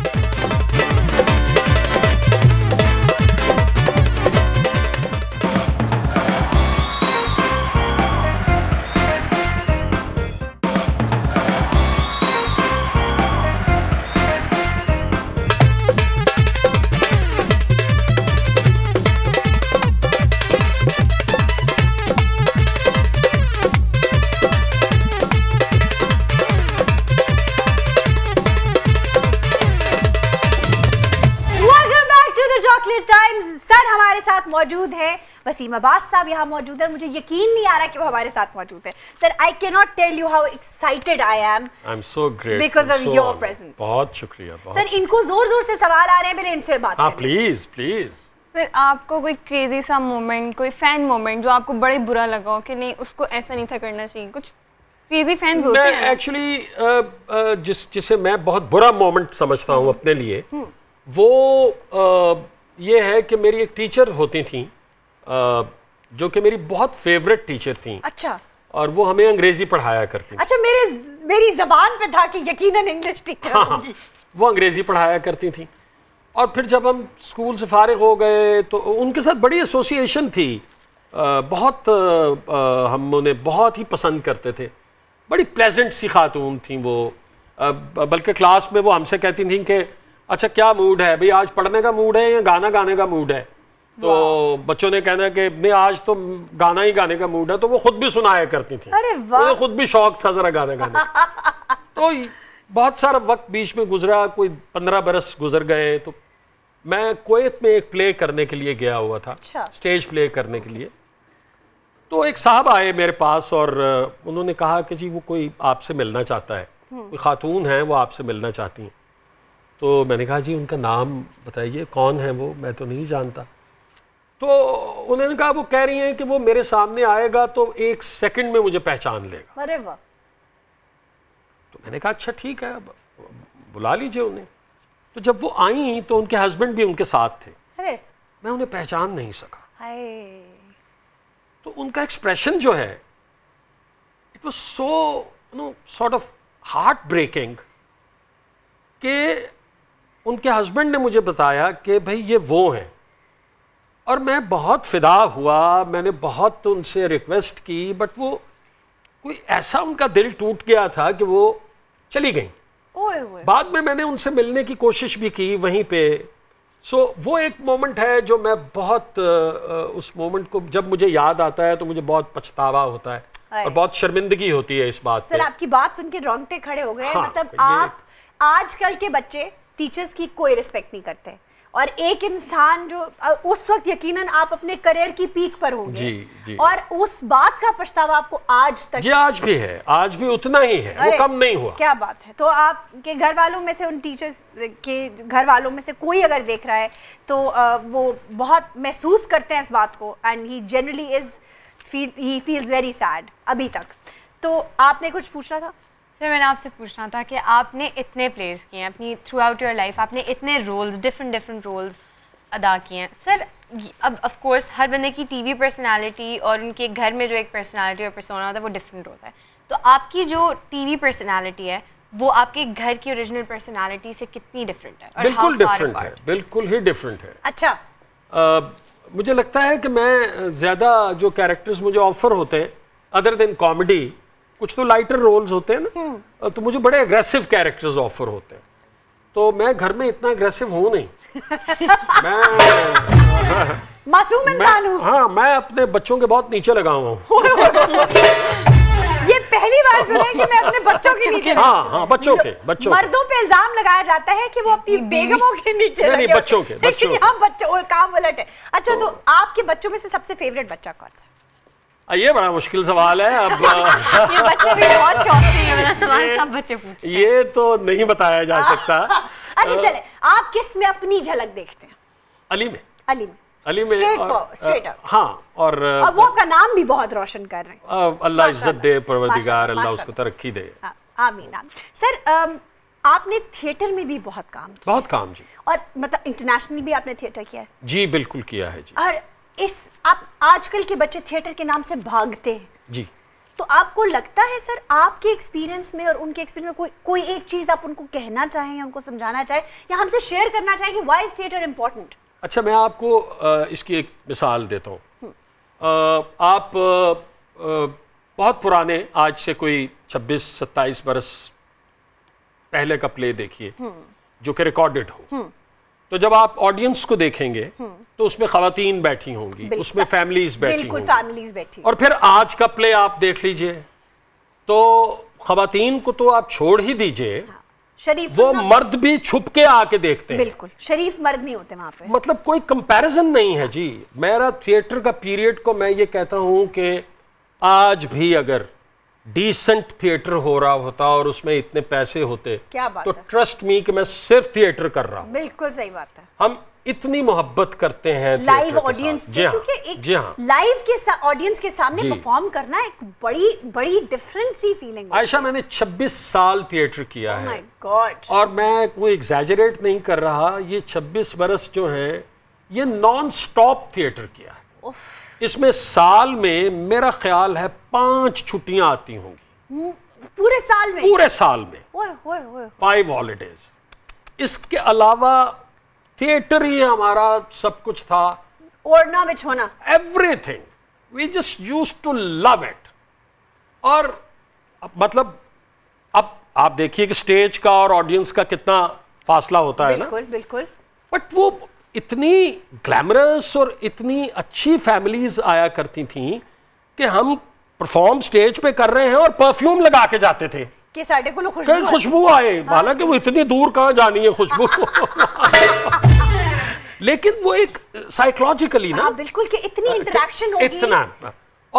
मौजूद है वसीम अब्बास साहब यहाँ मौजूद है मुझे यकीन नहीं आ रहा कि वो हमारे साथ मौजूद है sir I can not tell you how excited I am I am so great because of your presence बहुत शुक्रिया बहुत सर इनको जोर जोर से सवाल आ रहे हैं मेरे इनसे बात हाँ प्लीज प्लीज सर आपको कोई क्रेजी सा मोमेंट कोई फैन मोमेंट जो आपको बड़े बुरा लगा हो कि नहीं उसको ऐसा नहीं था करना चाहिए कुछ क्रेजी फैंस होते हैं एक्चुअली जिस जिसे मैं बहुत बुरा मोमेंट समझता हूँ अपने लिए हम्म। वो आ, ये है कि मेरी एक टीचर होती थी जो कि मेरी बहुत फेवरेट टीचर थी अच्छा और वो हमें अंग्रेजी पढ़ाया करती अच्छा मेरे मेरी जबान पे था कि यकीनन इंग्लिश हाँ, टीचर हाँ, वो अंग्रेजी पढ़ाया करती थी और फिर जब हम स्कूल से फारग हो गए तो उनके साथ बड़ी एसोसिएशन थी आ, बहुत आ, हम उन्हें बहुत ही पसंद करते थे बड़ी प्लेजेंट सी खातून थी वो बल्कि क्लास में वो हमसे कहती थी कि अच्छा क्या मूड है भाई आज पढ़ने का मूड है या गाना गाने का मूड है तो बच्चों ने कहना कि नहीं आज तो गाना ही गाने का मूड है तो वो खुद भी सुनाया करती थी अरे वाह खुद भी शौक था जरा गाना गाने तो बहुत सारा वक्त बीच में गुजरा कोई पंद्रह बरस गुजर गए तो मैं कोत में एक प्ले करने के लिए गया हुआ था स्टेज अच्छा। प्ले करने के लिए तो एक साहब आए मेरे पास और उन्होंने कहा कि जी वो कोई आपसे मिलना चाहता है हम्म। कोई खातून है वो आपसे मिलना चाहती हैं तो मैंने कहा जी उनका नाम बताइए कौन है वो मैं तो नहीं जानता तो उन्होंने कहा वो कह रही हैं कि वो मेरे सामने आएगा तो एक सेकंड में मुझे पहचान लेगा अरे तो मैंने कहा अच्छा ठीक है बुला लीजिए उन्हें तो जब वो आई तो उनके हस्बैंड भी उनके साथ थे अरे मैं उन्हें पहचान नहीं सका तो उनका एक्सप्रेशन जो है it was so no sort of heart breaking के उनके हस्बैंड ने मुझे बताया कि भाई ये वो हैं और मैं बहुत फिदा हुआ मैंने बहुत उनसे रिक्वेस्ट की बट वो कोई ऐसा उनका दिल टूट गया था कि वो चली गई बाद में मैंने उनसे मिलने की कोशिश भी की वहीं पे सो so, वो एक मोमेंट है जो मैं बहुत उस मोमेंट को जब मुझे याद आता है तो मुझे बहुत पछतावा होता है और बहुत शर्मिंदगी होती है इस बात सर आपकी बात सुन के रोंगटे खड़े हो गए हाँ, मतलब आप आजकल के बच्चे टीचर्स की कोई रिस्पेक्ट नहीं करते और एक इंसान जो उस वक्त यकीनन आप अपने करियर की पीक पर होंगे जी, जी। और उस बात का पछतावा आपको आज तक जी आज भी है आज भी उतना ही है वो कम नहीं हुआ क्या बात है तो आपके घर वालों में से उन टीचर्स के घर वालों में से कोई अगर देख रहा है तो वो बहुत महसूस करते हैं इस बात को and he generally is feel he feels very sad अभी तक तो आपने कुछ पूछना था सर मैंने आपसे पूछना था कि आपने इतने प्लेस किए हैं अपनी थ्रू आउट योर लाइफ आपने इतने रोल्स डिफरेंट डिफरेंट रोल्स अदा किए हैं सर अब ऑफ कोर्स हर बंदे की टीवी पर्सनालिटी और उनके घर में जो एक पर्सनालिटी और पर्सोना होता है वो डिफरेंट होता है तो आपकी जो टीवी पर्सनालिटी है वो आपके घर की ओरिजिनल पर्सनालिटी से कितनी डिफरेंट है बिल्कुल डिफरेंट है बिल्कुल ही डिफरेंट है अच्छा आ, मुझे लगता है कि मैं ज़्यादा जो कैरेक्टर्स मुझे ऑफर होते हैं अदर देन कॉमेडी कुछ तो लाइटर रोल्स होते हैं ना हम्म। तो मुझे बड़े अग्रेसिव कैरेक्टर्स ऑफर होते हैं तो मैं घर में इतना अग्रेसिव हूं नहीं मैं मासूम इंसान हूं हाँ मैं अपने बच्चों के बहुत नीचे लगा हुआ ये पहली बार सुना कि मैं अपने बच्चों के नीचे हाँ हाँ बच्चों के बच्चों मर्दों पे इल्जाम लगाया जाता है कि वो अपनी बेगमों के नीचे नहीं, बच्चों के बच्चों के। काम उलट है अच्छा तो, तो आपके बच्चों में से सबसे फेवरेट बच्चा कौन सा ये बड़ा मुश्किल सवाल है अब ये बच्चे भी बहुत हैं मेरा सवाल सब बच्चे पूछते हैं ये तो नहीं बताया जा सकता अच्छा चले आप किस में अपनी झलक देखते हैं अली में अली में अली में straight और, eh, straight हाँ और, और वो आपका नाम भी बहुत रोशन कर रहे हैं अल्लाह इज्जत दे परवरदिगार अल्लाह उसको तरक्की दे आमीन सर आपने थिएटर में भी बहुत काम किया बहुत काम जी और मतलब इंटरनेशनल भी आपने थिएटर किया है जी बिल्कुल किया है जी और इस आप आजकल के बच्चे थिएटर के नाम से भागते हैं जी तो आपको लगता है सर आपके एक्सपीरियंस में और उनके एक्सपीरियंस में कोई कोई एक चीज़ आप उनको कहना चाहें उनको समझाना चाहें या हमसे शेयर करना चाहें कि वाई इज़ थिएटर इम्पोर्टेंट अच्छा मैं आपको इसकी एक मिसाल देता हूँ हम्म। आप बहुत पुराने आज से कोई 26-27 बरस पहले का प्ले देखिए हम्म। जो कि रिकॉर्डेड हो हम्म। तो जब आप ऑडियंस को देखेंगे हम्म। तो उसमें खातन बैठी होंगी उसमें फैमिलीज बैठी होंगी फैमिलीज बैठी और फिर आज का प्ले आप देख लीजिए तो खातन को तो आप छोड़ ही दीजिए हाँ। शरीफ वो मर्द भी छुप के आके देखते हैं बिल्कुल शरीफ मर्द नहीं होते वहां पे मतलब कोई कंपैरिजन नहीं है जी मेरा थिएटर का पीरियड को मैं ये कहता हूं कि आज भी अगर डिसेंट थिएटर हो रहा होता और उसमें इतने पैसे होते क्या बात तो है? ट्रस्ट मी कि मैं सिर्फ थिएटर कर रहा हूँ बिल्कुल सही बात है हम इतनी मोहब्बत करते हैं लाइव ऑडियंस जी हाँ लाइव हाँ। के ऑडियंस के सामने परफॉर्म करना एक बड़ी बड़ी डिफरेंट सी फीलिंग आयशा मैंने 26 साल थिएटर किया oh है God. और मैं कोई एग्जेजरेट नहीं कर रहा ये 26 बरस जो है ये नॉन स्टॉप थिएटर किया है इसमें साल में मेरा ख्याल है पांच छुट्टियां आती होंगी पूरे साल में पूरे साल में फाइव हॉलीडेज इसके अलावा थिएटर ही हमारा सब कुछ था ओढ़ना बिछोना everything we just use to love it और मतलब अब आप देखिए कि स्टेज का और ऑडियंस का कितना फासला होता है ना बिल्कुल बिल्कुल बट वो इतनी ग्लैमरस और इतनी अच्छी फैमिलीज आया करती थी कि हम परफॉर्म स्टेज पे कर रहे हैं और परफ्यूम लगा के जाते थे कि खुशबू खुशबू आए हाँ, हालांकि वो इतनी दूर कहाँ जानी है खुशबू लेकिन वो एक साइकोलॉजिकली ना हाँ, बिल्कुल कि इतनी इंटरेक्शन हाँ, इतना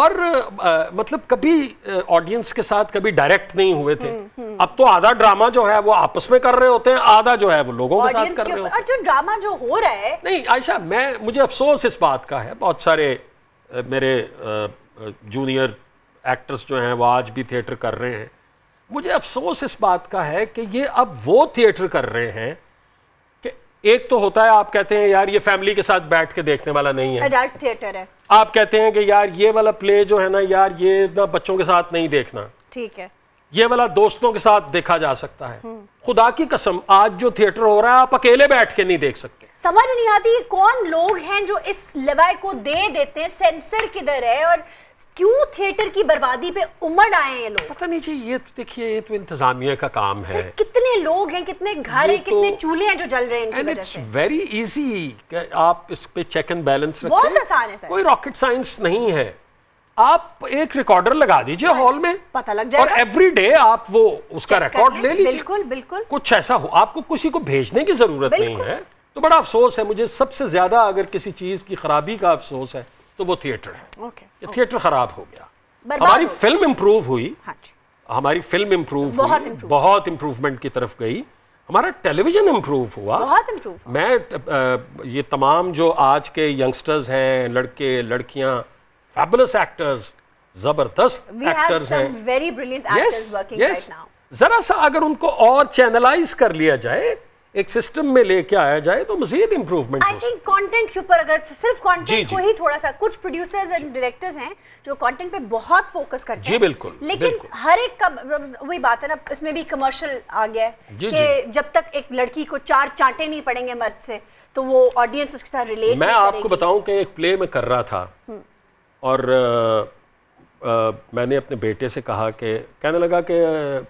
और आ, मतलब कभी ऑडियंस के साथ कभी डायरेक्ट नहीं हुए थे हुँ, हम्म, हुँ. हम्म। अब तो आधा ड्रामा जो है वो आपस में कर रहे होते हैं आधा जो है वो लोगों के साथ कर रहे होते हैं जो ड्रामा जो हो रहा है नहीं आयशा मैं मुझे अफसोस इस बात का है बहुत सारे मेरे जूनियर एक्टर्स जो हैं वो आज भी थिएटर कर रहे हैं मुझे अफसोस इस बात का है कि ये अब वो थिएटर कर रहे हैं एक तो होता है आप कहते हैं यार ये फैमिली के साथ बैठ के देखने वाला नहीं है एडल्ट थिएटर है आप कहते हैं कि यार ये वाला प्ले जो है ना यार ये ना बच्चों के साथ नहीं देखना ठीक है ये वाला दोस्तों के साथ देखा जा सकता है हम्म। खुदा की कसम आज जो थिएटर हो रहा है आप अकेले बैठ के नहीं देख सकते समझ नहीं आती कौन लोग हैं जो इस लवाई को दे देते हैं सेंसर किधर है और क्यों थिएटर की बर्बादी पे उमड़ आए हैं लोग पता नहीं जी ये तो देखिए ये तो इंतजामिया का काम है कितने लोग हैं कितने घर हैं कितने तो, चूल्हे हैं जो जल रहे हैं इट्स वेरी इजी आप इस पे चेक एंड बैलेंस बहुत आसान है कोई रॉकेट साइंस नहीं है आप एक रिकॉर्डर लगा दीजिए हॉल में पता लग जाएगा और एवरी डे आप वो उसका रिकॉर्ड ले लीजिए बिल्कुल बिल्कुल कुछ ऐसा हो आपको किसी को भेजने की जरूरत नहीं है तो बड़ा अफसोस है मुझे सबसे ज्यादा अगर किसी चीज की खराबी का अफसोस है तो वो थिएटर है okay, थिएटर खराब हो गया हमारी फिल्म इम्प्रूव हुई हाँ हमारी फिल्म इम्प्रूव बहुत इम्प्रूवमेंट की तरफ गई हमारा टेलीविजन इम्प्रूव हुआ बहुत इम्प्रूव मैं आ, ये तमाम जो आज के यंगस्टर्स हैं लड़के लड़कियां फैबुलस एक्टर्स जबरदस्त एक्टर्स हैं very brilliant actors working right now जरा सा अगर उनको और चैनलाइज कर लिया जाए एक सिस्टम में लेके आया जाए तो मजीद इम्प्रूवमेंट आई थिंक कंटेंट के ऊपर अगर सिर्फ कंटेंट को ही थोड़ा सा कुछ प्रोड्यूसर्स एंड डायरेक्टर्स हैं जो कंटेंट पे बहुत फोकस करते हैं जी बिल्कुल लेकिन बिल्कुल। हर एक का वही बात है ना इसमें भी कमर्शियल आ गया है कि जब तक एक लड़की को चार चांटे नहीं पड़ेंगे मर्द से तो वो ऑडियंस उसके साथ रिलेट मैं आपको बताऊँ कि एक प्ले में कर रहा था हम्म। और मैंने अपने बेटे से कहा कि कहने लगा कि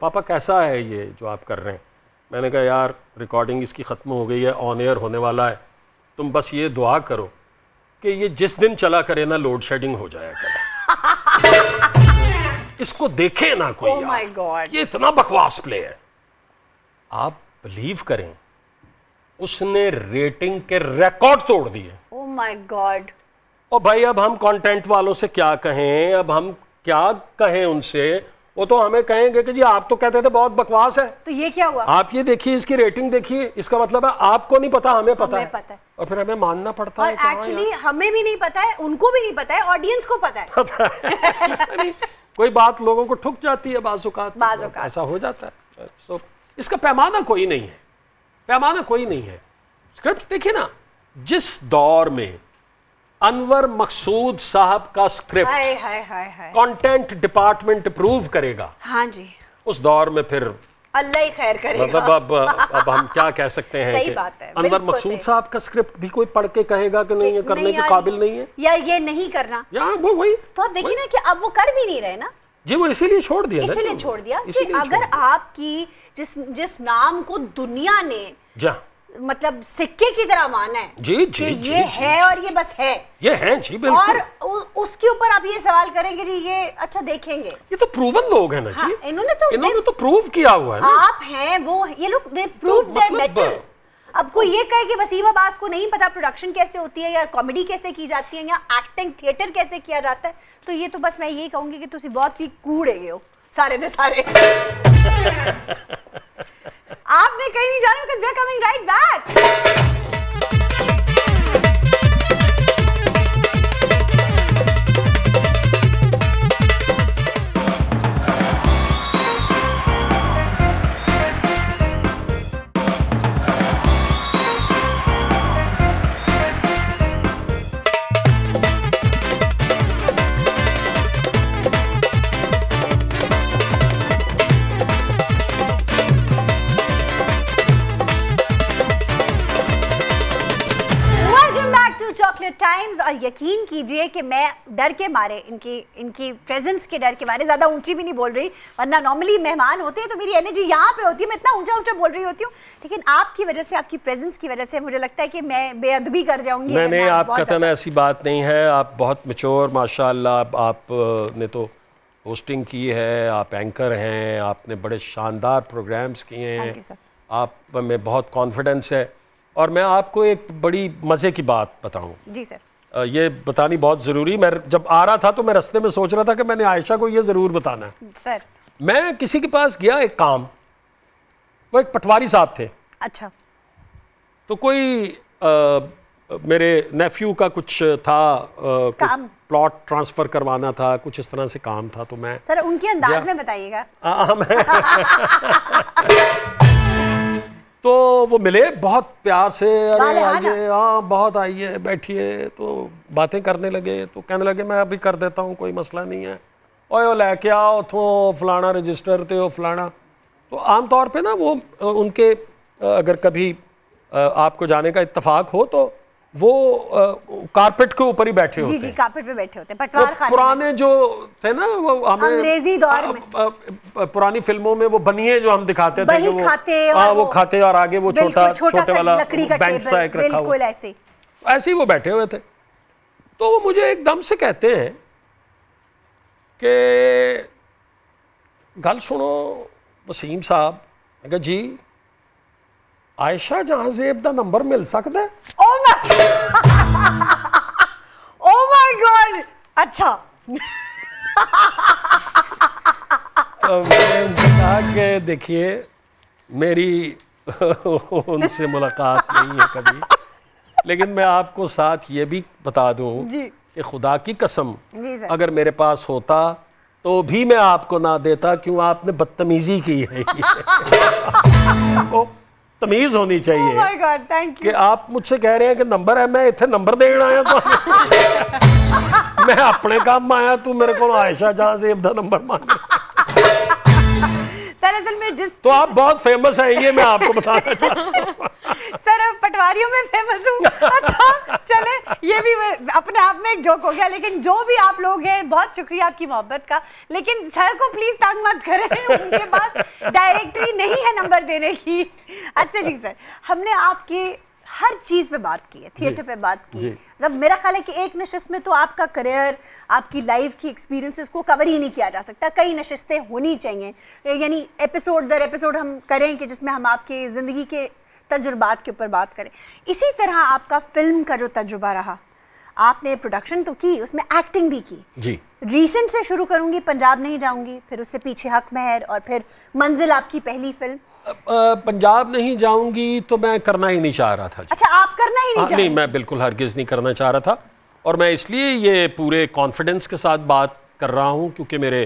पापा कैसा है ये जो आप कर रहे हैं मैंने कहा यार रिकॉर्डिंग इसकी ख़त्म हो गई है ऑन एयर होने वाला है तुम बस ये दुआ करो कि ये जिस दिन चला करे ना लोड शेडिंग हो जाया करे इसको देखे ना कोई oh यार। ये इतना बकवास प्ले है आप बिलीव करें उसने रेटिंग के रिकॉर्ड तोड़ दिए माय oh गॉड और भाई अब हम कंटेंट वालों से क्या कहें अब हम क्या कहें उनसे वो तो हमें कहेंगे कि जी आप तो कहते थे बहुत बकवास है तो ये क्या हुआ आप ये देखिए इसकी रेटिंग देखिए इसका मतलब है आपको नहीं पता हमें पता हमें है पता है और फिर हमें मानना पड़ता और है एक्चुअली हमें भी नहीं पता है उनको भी नहीं पता है ऑडियंस को पता है, पता है। कोई बात लोगों को ठुक जाती है बाजुकात ऐसा हो जाता है इसका पैमाना कोई नहीं है पैमाना कोई नहीं है स्क्रिप्ट देखिए ना जिस दौर में अनवर मकसूद साहब का स्क्रिप्ट कंटेंट डिपार्टमेंट अप्रूव करेगा हाँ जी उस दौर में फिर अल्लाह ही खैर करेगा मतलब अब अब हम क्या कह सकते हैं सही बात है अनवर मकसूद साहब का स्क्रिप्ट भी कोई पढ़ के कहेगा कि नहीं ये करने के काबिल नहीं है या ये नहीं करना या वो वही तो आप देखिए ना कि अब वो कर भी नहीं रहे ना जी वो इसीलिए छोड़ दिया इसीलिए छोड़ दिया कि अगर आपकी जिस जिस नाम को दुनिया ने मतलब सिक्के की तरह माना है जी जी जी ये जी, है जी, और ये बस है ये है जी बिल्कुल और उसके ऊपर आप ये सवाल करेंगे जी ये अच्छा देखेंगे ये तो प्रूवन लोग हैं ना हाँ, जी हाँ, इन्होंने तो इन्होंने तो प्रूव किया हुआ है ना? आप हैं वो ये लोग दे प्रूव देयर मेटल अब कोई ये कहे कि वसीम अब्बास को नहीं पता प्रोडक्शन कैसे होती है या कॉमेडी कैसे की जाती है या एक्टिंग थिएटर कैसे किया जाता है तो ये तो बस मैं यही कहूंगी कि तुम बहुत ही कूड़ है हो सारे दे सारे आपने कहीं नहीं जाना because we coming right back times और यकीन कीजिए कि मैं डर के मारे इनकी इनकी प्रेजेंस के डर के मारे ज़्यादा ऊंची भी नहीं बोल रही वरना नॉर्मली मेहमान होते हैं तो मेरी एनर्जी यहाँ पे होती है मैं इतना ऊंचा ऊंचा बोल रही होती हूँ लेकिन आपकी वजह से आपकी प्रेजेंस की वजह से मुझे लगता है कि मैं बेअदबी कर जाऊँगी नहीं नहीं आप कथन ऐसी बात नहीं है आप बहुत मचोर माशा आपने तो होस्टिंग की है आप एंकर हैं आपने बड़े शानदार प्रोग्राम्स किए हैं आप में बहुत कॉन्फिडेंस है और मैं आपको एक बड़ी मज़े की बात बताऊँ जी सर ये बतानी बहुत ज़रूरी मैं जब आ रहा था तो मैं रस्ते में सोच रहा था कि मैंने आयशा को ये ज़रूर बताना है सर मैं किसी के पास गया एक काम वो एक पटवारी साहब थे अच्छा तो कोई आ, मेरे नेफ्यू का कुछ था आ, काम प्लॉट ट्रांसफर करवाना था कुछ इस तरह से काम था तो मैं सर उनके अंदाज में बताइएगा तो वो मिले बहुत प्यार से अरे आइए हाँ बहुत आइए बैठिए तो बातें करने लगे तो कहने लगे मैं अभी कर देता हूँ कोई मसला नहीं है ओए लेके आओ तो फलाना रजिस्टर थे वो फलाना तो आमतौर पे ना वो उनके अगर कभी आपको जाने का इतफाक़ हो तो वो कारपेट के ऊपर ही बैठे होते जी जी कारपेट पे बैठे होते हैं पुराने जो थे ना वो हमें अंग्रेजी दौर में आ, पुरानी फिल्मों में वो बनिए जो हम दिखाते थे वो खाते आ, हाँ, वो खाते और आगे वो छोटा छोटे वाला बैंक सा एक रखा हुआ ऐसे ऐसे ही वो बैठे हुए थे तो वो मुझे एकदम से कहते हैं कि गल सुनो वसीम साहब अगर जी आयशा ਜਹਾਂਜ਼ੇਬ का नंबर मिल सकता है ਓ ਮਾਈ ਓ ਮਾਈ तो उनसे देखिए मेरी उनसे मुलाकात नहीं है कभी लेकिन मैं आपको साथ ये भी बता दूं कि खुदा की कसम अगर मेरे पास होता तो भी मैं आपको ना देता क्यों आपने बदतमीजी की है तमीज होनी चाहिए oh God, कि आप मुझसे कह रहे हैं कि नंबर है मैं इतने नंबर देने आया तो मैं अपने काम में आया तू मेरे को आयशा जहां से अपना नंबर मांगा दरअसल में जिस तो आप बहुत फेमस हैं ये मैं आपको बताना चाहता सर पटवारियों में फेमस हूँ अच्छा चले ये भी अपने आप में एक जोक हो गया लेकिन जो भी आप लोग हैं बहुत शुक्रिया आपकी मोहब्बत का लेकिन सर को प्लीज तंग मत करें उनके पास डायरेक्टरी नहीं है नंबर देने की अच्छा जी सर हमने आपके हर चीज़ पे बात की है थिएटर पे बात की मतलब मेरा ख्याल है कि एक नशस्त में तो आपका करियर आपकी लाइफ की एक्सपीरियंसेस को कवर ही नहीं किया जा सकता कई नशस्तें होनी चाहिए यानी एपिसोड दर एपिसोड हम करें कि जिसमें हम आपके ज़िंदगी के तजुर्बात के ऊपर बात करें इसी तरह आपका फिल्म का जो तजुर्बा रहा आपने प्रोडक्शन तो की उसमें एक्टिंग भी की जी रीसेंट से शुरू करूंगी पंजाब नहीं जाऊंगी फिर उससे पीछे हक महर और फिर मंजिल आपकी पहली फिल्म आ, पंजाब नहीं जाऊंगी तो मैं करना ही नहीं चाह रहा था अच्छा आप करना ही नहीं आ, हाँ, नहीं मैं बिल्कुल हरगिज नहीं करना चाह रहा था और मैं इसलिए ये पूरे कॉन्फिडेंस के साथ बात कर रहा हूँ क्योंकि मेरे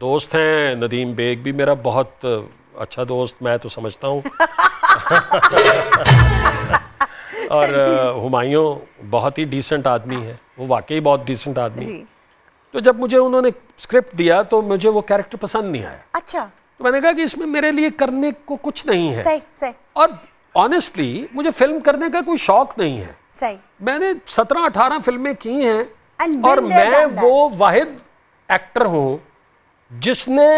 दोस्त हैं नदीम बेग भी मेरा बहुत अच्छा दोस्त मैं तो समझता हूँ और हुमायूं बहुत ही डिसेंट आदमी है वो वाकई बहुत डिसेंट आदमी है तो जब मुझे उन्होंने स्क्रिप्ट दिया तो मुझे वो कैरेक्टर पसंद नहीं आया अच्छा तो मैंने कहा कि इसमें मेरे लिए करने को कुछ नहीं है सही सही और ऑनेस्टली मुझे फिल्म करने का कोई शौक नहीं है सही मैंने सत्रह अठारह फिल्में की हैं और मैं वो वाहिद एक्टर हूँ जिसने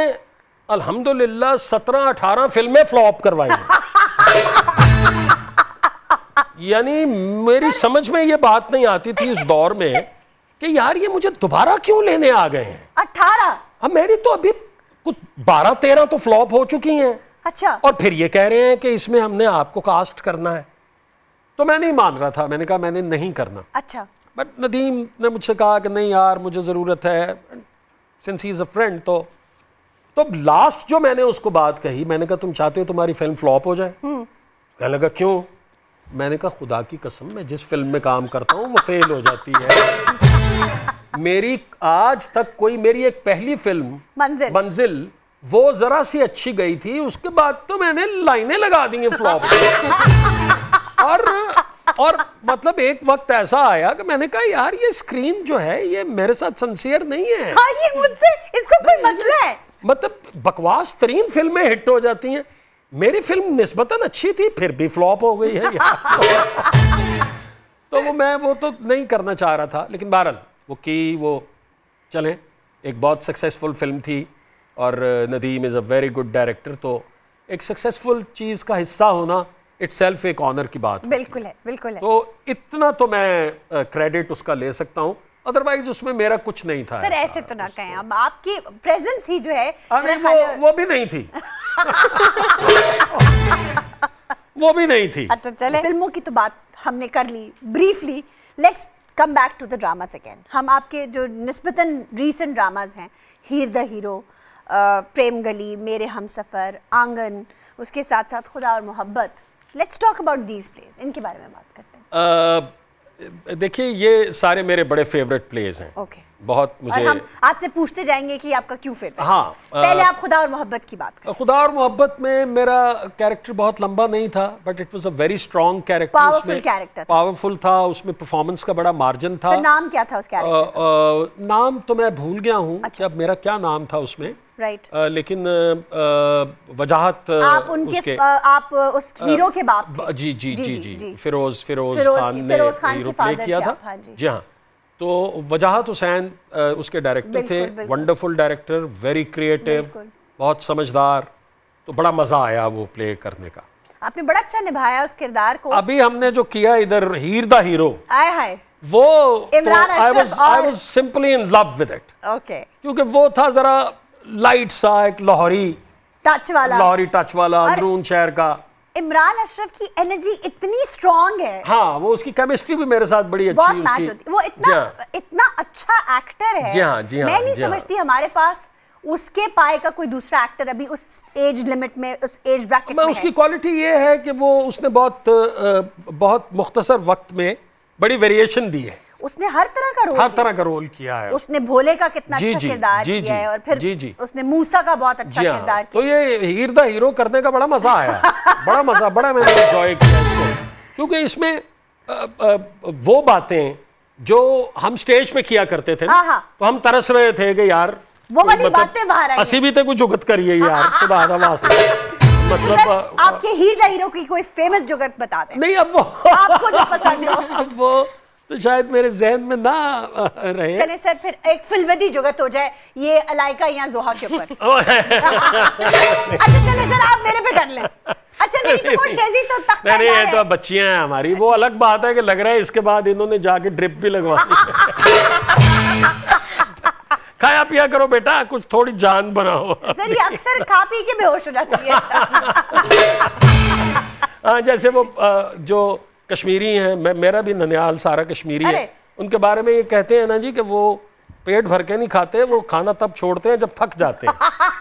अल्हम्दुलिल्लाह सत्रह अठारह फिल्में फ्लॉप करवाई यानी मेरी समझ में ये बात नहीं आती थी इस दौर में कि यार ये मुझे दोबारा क्यों लेने आ गए हैं अठारह अब मेरी तो अभी कुछ बारह तेरह तो फ्लॉप हो चुकी हैं अच्छा और फिर ये कह रहे हैं कि इसमें हमने आपको कास्ट करना है तो मैं नहीं मान रहा था मैंने कहा मैंने नहीं करना अच्छा बट नदीम ने मुझसे कहा कि नहीं यार मुझे ज़रूरत है since he is a friend तो तो लास्ट जो मैंने उसको बात कही मैंने कहा तुम चाहते हो तुम्हारी फिल्म फ्लॉप हो जाए हम्म। कहने लगा क्यों मैंने कहा खुदा की कसम मैं जिस फिल्म में काम करता हूँ वो फेल हो जाती है मेरी आज तक कोई मेरी एक पहली फिल्म मंजिल मंजिल वो जरा सी अच्छी गई थी उसके बाद तो मैंने लाइनें लगा दी फ्लॉप और और मतलब एक वक्त ऐसा आया कि मैंने कहा यार ये स्क्रीन जो है ये मेरे साथ सिंसियर नहीं है हाँ, ये मुझसे इसको कोई मसला है मतलब बकवास तरीन फिल्में हिट हो जाती हैं मेरी फिल्म निस्बतन अच्छी थी फिर भी फ्लॉप हो गई है तो वो मैं वो तो नहीं करना चाह रहा था लेकिन बहरहाल वो की वो चलें एक बहुत सक्सेसफुल फिल्म थी और uh, Nadeem is a very good director तो एक सक्सेसफुल चीज़ का हिस्सा होना इट्स एक ऑनर की बात बिल्कुल है बिल्कुल है तो इतना तो मैं क्रेडिट uh, उसका ले सकता हूँ अदरवाइज उसमें मेरा कुछ नहीं था सर ऐसे तो ना कहें अब आपकी प्रेजेंस ही जो है अरे हाँ, वो वो भी नहीं थी वो भी नहीं थी अच्छा चले फिल्मों की तो बात हमने कर ली briefly let's come back to the drama again हम आपके जो नस्बतन रीसेंट ड्रामाज हैं हीर द हीरो प्रेम गली मेरे हम सफ़र आंगन उसके साथ साथ खुदा और मोहब्बत let's talk about these place इनके बारे में बात करते हैं uh, देखिए ये सारे मेरे बड़े फेवरेट प्लेज हैं ओके okay. बहुत मुझे और हम आपसे पूछते जाएंगे कि आपका क्यों फेवरेट हाँ पहले आप खुदा और मोहब्बत की बात करें खुदा और मोहब्बत में मेरा कैरेक्टर बहुत लंबा नहीं था but it was a very strong character powerful character powerful था उसमें परफॉर्मेंस का बड़ा मार्जिन था नाम क्या था उस कैरेक्टर नाम तो मैं भूल गया हूँ अच्छा। अब मेरा क्या नाम था उसमें राइट right. लेकिन वजाहत आप उनके उसके, आ, आप उस हीरो के बाप जी जी जी जी फिरोज फिरोज खान ने हीरो प्ले किया था हाँ जी हाँ तो वजाहत हुसैन उसके डायरेक्टर थे वंडरफुल डायरेक्टर वेरी क्रिएटिव बहुत समझदार तो बड़ा मज़ा आया वो प्ले करने का आपने बड़ा अच्छा निभाया उस किरदार को अभी हमने जो किया इधर हीर द हीरो आए हाय वो I was I was simply in love with it okay क्योंकि वो था जरा लाइट सा एक लाहौरी टच वाला लाहौरी टच वाला अंदरून शहर का इमरान अशरफ की एनर्जी इतनी स्ट्रॉन्ग है हाँ वो उसकी केमिस्ट्री भी मेरे साथ बड़ी अच्छी मैच होती वो इतना हाँ। इतना अच्छा एक्टर है जी हाँ, जी हाँ, मैं नहीं हाँ। समझती हमारे पास उसके पाए का कोई दूसरा एक्टर अभी उस एज लिमिट में उस एज ब्रैकेट में उसकी क्वालिटी ये है कि वो उसने बहुत बहुत मुख्तसर वक्त में बड़ी वेरिएशन दी है उसने हर तरह का रोल हर तरह का रोल किया है उसने भोले का कितना जी, अच्छा किरदार किया है और फिर जी, जी, उसने मूसा का बहुत अच्छा हाँ। किरदार तो ये हीर द हीरो करने का बड़ा मजा आया बड़ा मजा बड़ा मैंने एंजॉय किया क्योंकि इसमें वो बातें जो हम स्टेज पे किया करते थे ना हाँ, हाँ। तो हम तरस रहे थे कि यार वो वाली मतलब बातें बाहर आई असी भी तो कुछ जुगत करिए यार खुदा दा वास्ते मतलब आपके हीर हीरो की कोई फेमस जुगत बता दे नहीं अब वो आपको जो पसंद हो अब वो तो शायद मेरे जहन में ना रहे चले सर फिर एक फिल्मदी जुगत तो हो जाए ये अलाइका या जोहा के ऊपर अच्छा चले सर आप मेरे पे कर लें अच्छा नहीं तो वो शेजी तो तख्ता नहीं, ये तो बच्चियां हैं हमारी वो अच्छा। अलग बात है कि लग रहा है इसके बाद इन्होंने जाके ड्रिप भी लगवा खाया पिया करो बेटा कुछ थोड़ी जान बनाओ सर ये अक्सर खा पी के बेहोश हो जाती है हाँ जैसे वो जो कश्मीरी हैं मैं मेरा भी ननियाल सारा कश्मीरी है उनके बारे में ये कहते हैं ना जी कि वो पेट भर के नहीं खाते वो खाना तब छोड़ते हैं जब थक जाते हैं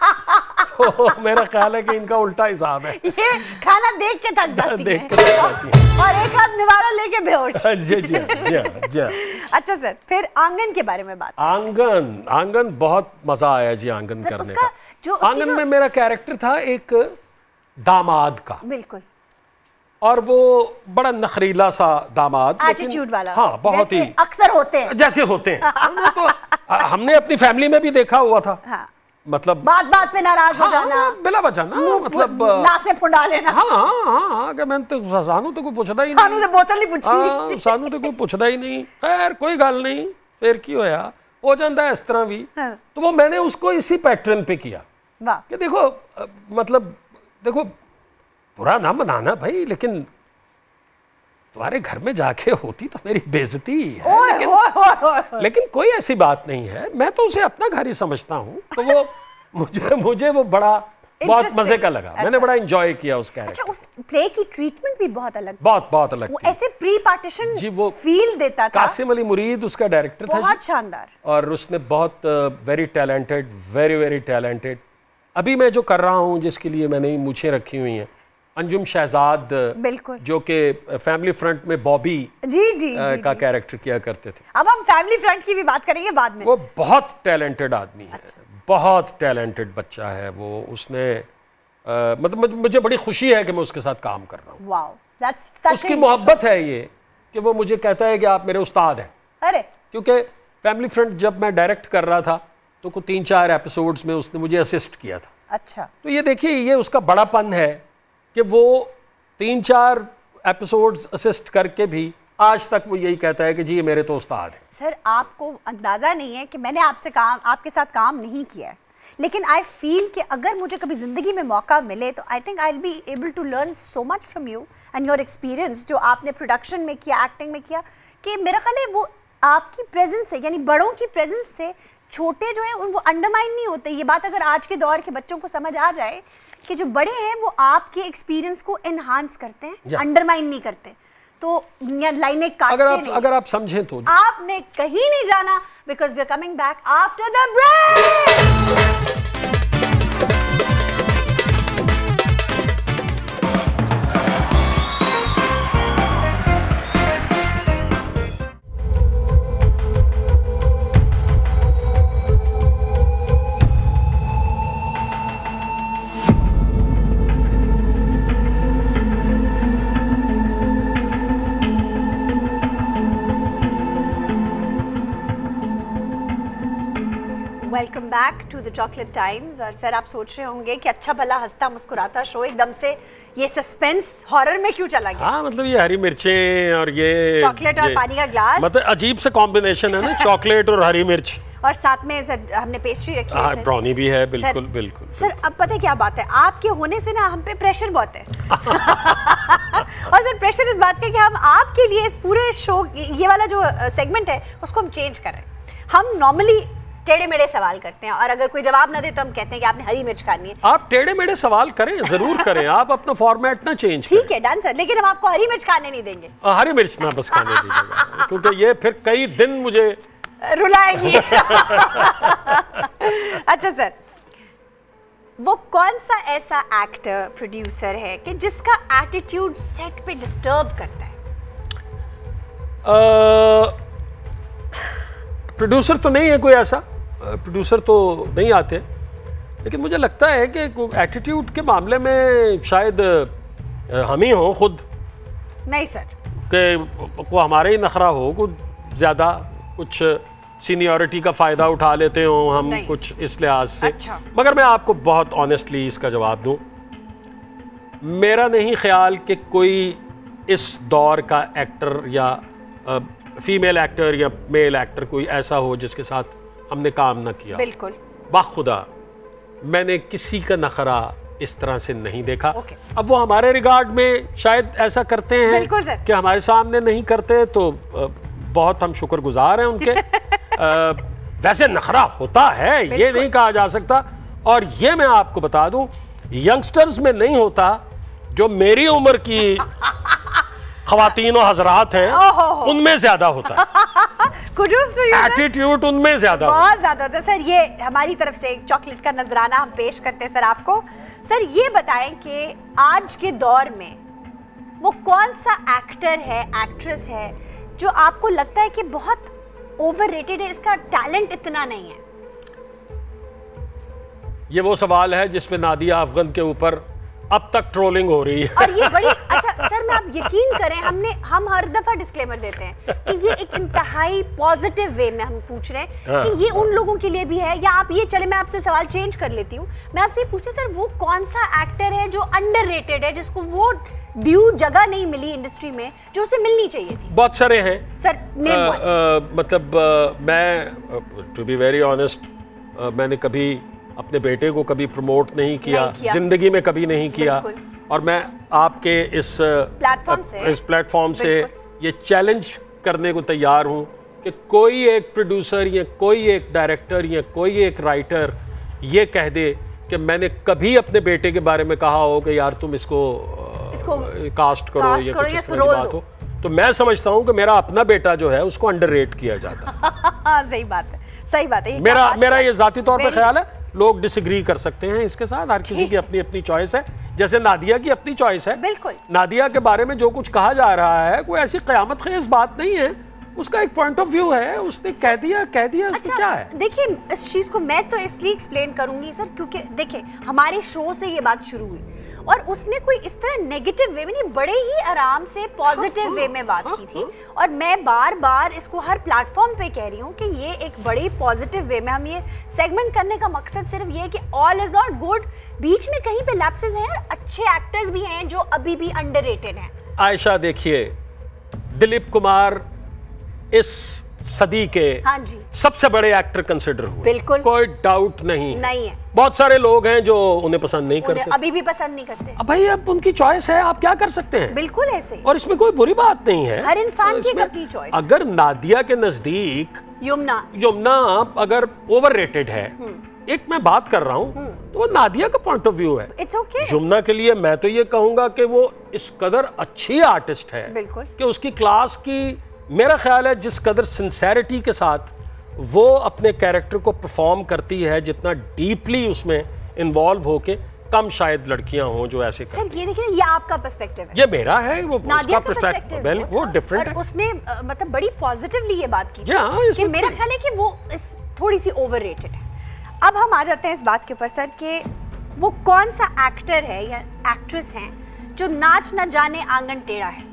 तो मेरा ख्याल है कि इनका उल्टा हिसाब है ये खाना देख के थक जाती देख के जाती है और एक हाथ निवारा लेके बेहोश हाँ जी जी जी जी अच्छा सर फिर आंगन के बारे में बात आंगन आंगन बहुत मजा आया जी आंगन करने का जो आंगन में मेरा कैरेक्टर था एक दामाद का बिल्कुल और वो बड़ा नखरीला सा दामाद वाला हाँ बहुत ही अक्सर होते हैं जैसे होते हैं तो हमने अपनी फैमिली में भी देखा हुआ था हाँ। मतलब बात बात पे नाराज हाँ, हो जाना हाँ, बिला बचाना मतलब ना से फुंडा लेना हाँ हाँ हाँ, हाँ मैंने तो सानू तो कोई पूछता ही सानू तो बोतल ही पूछी हाँ, सानू तो कोई पूछता ही नहीं खैर कोई गल नहीं फिर की होया हो जाता है इस तरह भी तो वो मैंने उसको इसी पैटर्न पे किया देखो मतलब देखो बुरा ना मनाना भाई लेकिन तुम्हारे घर में जाके होती तो मेरी बेजती है ओए, लेकिन, ओए, ओए, ओए। लेकिन कोई ऐसी बात नहीं है मैं तो उसे अपना घर ही समझता हूँ तो वो मुझे मुझे वो बड़ा बहुत मजे का लगा मैंने बड़ा एंजॉय अच्छा। किया उस कैरेक्टर अच्छा उस प्ले की ट्रीटमेंट भी बहुत अलग बहुत बहुत अलग वो ऐसे प्री पार्टीशन जी वो फील देता था कासिम अली मुरीद उसका डायरेक्टर था बहुत शानदार और उसने बहुत very talented very very talented अभी मैं जो कर रहा हूँ जिसके लिए मैंने मूछें रखी हुई हैं अंजुम शहजाद बिल्कुल जो कि फैमिली फ्रंट में बॉबी जी जी, आ, जी का कैरेक्टर किया करते थे अब हम फैमिली फ्रंट की भी बात करेंगे बाद में वो बहुत टैलेंटेड आदमी अच्छा। है बहुत टैलेंटेड बच्चा है वो उसने आ, मतलब, मतलब मुझे बड़ी खुशी है कि मैं उसके साथ काम कर रहा हूँ उसकी मोहब्बत है ये कि वो मुझे कहता है कि आप मेरे उस्ताद हैं अरे क्योंकि फैमिली फ्रंट जब मैं डायरेक्ट कर रहा था तो कुछ तीन चार एपिसोड्स में उसने मुझे असिस्ट किया था अच्छा तो ये देखिए ये उसका बड़ापन है कि वो तीन चार एपिसोड्स असिस्ट करके भी आज तक वो यही कहता है कि जी ये मेरे तो उस्ताद है सर आपको अंदाज़ा नहीं है कि मैंने आपसे काम आपके साथ काम नहीं किया है लेकिन आई फील कि अगर मुझे कभी ज़िंदगी में मौका मिले तो I think I be able to learn so much from you and your experience जो आपने प्रोडक्शन में किया एक्टिंग में किया कि मेरा ख्याल है वो आपकी प्रेजेंस है यानी बड़ों की प्रेजेंस से छोटे जो है उन वो अंडरमाइन नहीं होते ये बात अगर आज के दौर के बच्चों को समझ आ जाए कि जो बड़े हैं वो आपके एक्सपीरियंस को एनहांस करते हैं अंडरमाइन नहीं करते तो लाइनें काटते अगर आप अगर आप समझें तो आपने कहीं नहीं जाना because we are coming back after the break back to the chocolate times और सर आप सोच रहे होंगे कि अच्छा भला हंसता मुस्कुराता शो एकदम से ये सस्पेंस हॉरर में क्यों चला गया हाँ मतलब ये हरी मिर्चें और ये चॉकलेट और पानी का ग्लास मतलब अजीब से कॉम्बिनेशन है ना चॉकलेट और हरी मिर्च और साथ में सर हमने पेस्ट्री रखी है ब्राउनी हाँ, भी है बिल्कुल सर, बिल्कुल सर अब पता है क्या बात है आपके होने से ना हम पे प्रेशर बहुत है और सर प्रेशर इस बात का कि हम आपके लिए इस पूरे शो ये वाला जो सेगमेंट है उसको हम चेंज कर रहे हैं हम नॉर्मली टेढ़े मेढ़े सवाल करते हैं और अगर कोई जवाब ना दे तो हम कहते हैं कि आपने हरी मिर्च खानी है आप टेढ़े मेढ़े सवाल करें जरूर करें आप अपना फॉर्मेट ना चेंज ठीक है डन सर लेकिन हम आपको हरी मिर्च खाने नहीं देंगे हरी मिर्च ना बस खाने दीजिएगा क्योंकि ये फिर कई दिन मुझे रुलाएगी अच्छा सर वो कौन सा ऐसा एक्टर प्रोड्यूसर है कि जिसका एटीट्यूड सेट पे डिस्टर्ब करता है प्रोड्यूसर तो नहीं है कोई ऐसा प्रोड्यूसर तो नहीं आते लेकिन मुझे लगता है कि एटीट्यूड के मामले में शायद हम ही हों खुद नहीं सर के को हमारे ही नखरा हो कुछ ज़्यादा कुछ सीनियरिटी का फ़ायदा उठा लेते हो हम कुछ इस लिहाज से अच्छा। मगर मैं आपको बहुत ऑनेस्टली इसका जवाब दूँ मेरा नहीं ख्याल कि कोई इस दौर का एक्टर या फीमेल एक्टर या मेल एक्टर कोई ऐसा हो जिसके साथ हमने काम ना किया बिल्कुल बाखुदा मैंने किसी का नखरा इस तरह से नहीं देखा okay. अब वो हमारे रिगार्ड में शायद ऐसा करते हैं कि हमारे सामने नहीं करते तो बहुत हम शुक्रगुजार हैं उनके आ, वैसे नखरा होता है ये नहीं कहा जा सकता और ये मैं आपको बता दूं यंगस्टर्स में नहीं होता जो मेरी उम्र की खातन और हजरात हैं उनमें ज्यादा होता है एटीट्यूड उनमें ज्यादा बहुत ज्यादा होता सर ये हमारी तरफ से एक चॉकलेट का नजराना हम पेश करते हैं सर आपको सर ये बताएं कि आज के दौर में वो कौन सा एक्टर है एक्ट्रेस है जो आपको लगता है कि बहुत ओवर है इसका टैलेंट इतना नहीं है ये वो सवाल है जिसमें नादिया अफगन के ऊपर अब तक ट्रोलिंग हो रही है और ये बड़ी अच्छा सर मैं आप यकीन करें हमने हम हर दफा डिस्क्लेमर देते हैं कि ये एक इंतहाई पॉजिटिव वे में हम पूछ रहे हैं हाँ, कि ये हाँ, उन लोगों के लिए भी है या आप ये चले मैं आपसे सवाल चेंज कर लेती हूँ मैं आपसे ये पूछ रही सर वो कौन सा एक्टर है जो अंडर है जिसको वो ड्यू जगह नहीं मिली इंडस्ट्री में जो उसे मिलनी चाहिए थी बहुत सारे हैं सर मतलब मैं टू बी वेरी ऑनेस्ट मैंने कभी अपने बेटे को कभी प्रमोट नहीं किया, किया। जिंदगी में कभी नहीं किया और मैं आपके इस प्लेटफॉर्म से इस प्लेटफॉर्म से ये चैलेंज करने को तैयार हूँ कि कोई एक प्रोड्यूसर या कोई एक डायरेक्टर या कोई एक राइटर ये कह दे कि मैंने कभी अपने बेटे के बारे में कहा हो कि यार तुम इसको, इसको कास्ट करो या कुछ इस बात हो तो मैं समझता हूँ कि मेरा अपना बेटा जो है उसको अंडर किया जाता सही बात है सही बात है मेरा मेरा ये जाती तौर पर ख्याल है लोग डिसग्री कर सकते हैं इसके साथ हर किसी की अपनी अपनी चॉइस है जैसे नादिया की अपनी चॉइस है बिल्कुल नादिया के बारे में जो कुछ कहा जा रहा है कोई ऐसी क्यामत खेज बात नहीं है उसका एक पॉइंट ऑफ व्यू है उसने कह दिया कह दिया अच्छा, उसको क्या है देखिए इस चीज़ को मैं तो इसलिए एक्सप्लेन करूंगी सर क्योंकि देखिए हमारे शो से ये बात शुरू हुई और उसने कोई इस तरह नेगेटिव वे में नहीं बड़े ही आराम से पॉजिटिव वे में बात की थी और मैं बार बार इसको हर प्लेटफॉर्म पे कह रही हूँ कि ये एक बड़ी पॉजिटिव वे में हम ये सेगमेंट करने का मकसद सिर्फ ये है कि ऑल इज़ नॉट गुड बीच में कहीं पे लैप्सेज हैं अच्छे एक्टर्स भी हैं जो अभी भी अंडर हैं आयशा देखिए दिलीप कुमार इस सदी के हाँ जी सबसे बड़े एक्टर कंसिडर हुए बिल्कुल कोई डाउट नहीं नहीं है बहुत सारे लोग हैं जो उन्हें पसंद नहीं करते अभी भी पसंद नहीं करते अब भाई अब उनकी चॉइस है आप क्या कर सकते हैं बिल्कुल ऐसे और इसमें कोई बुरी बात नहीं है हर इंसान तो की अपनी चॉइस अगर नादिया के नजदीक यमुना यमुना अगर ओवर है हम्म। एक मैं बात कर रहा हूँ हम्म। तो वो नादिया का पॉइंट ऑफ व्यू है इट्स okay. जुमना के लिए मैं तो ये कहूंगा कि वो इस कदर अच्छी आर्टिस्ट है बिल्कुल कि उसकी क्लास की मेरा ख्याल है जिस कदर सिंसेरिटी के साथ वो अपने कैरेक्टर को परफॉर्म करती है जितना डीपली उसमें इन्वॉल्व होके कम शायद लड़कियां हों जो ऐसे कर ये देखिए ये आपका पर्सपेक्टिव है ये मेरा है वो उसका पर्सपेक्टिव वेल वो डिफरेंट है उसने मतलब बड़ी पॉजिटिवली ये बात की हां कि मेरा तो- ख्याल है कि वो इस थोड़ी सी ओवररेटेड है अब हम आ जाते हैं इस बात के ऊपर सर कि वो कौन सा एक्टर है या एक्ट्रेस है जो नाच ना जाने आंगन टेढ़ा है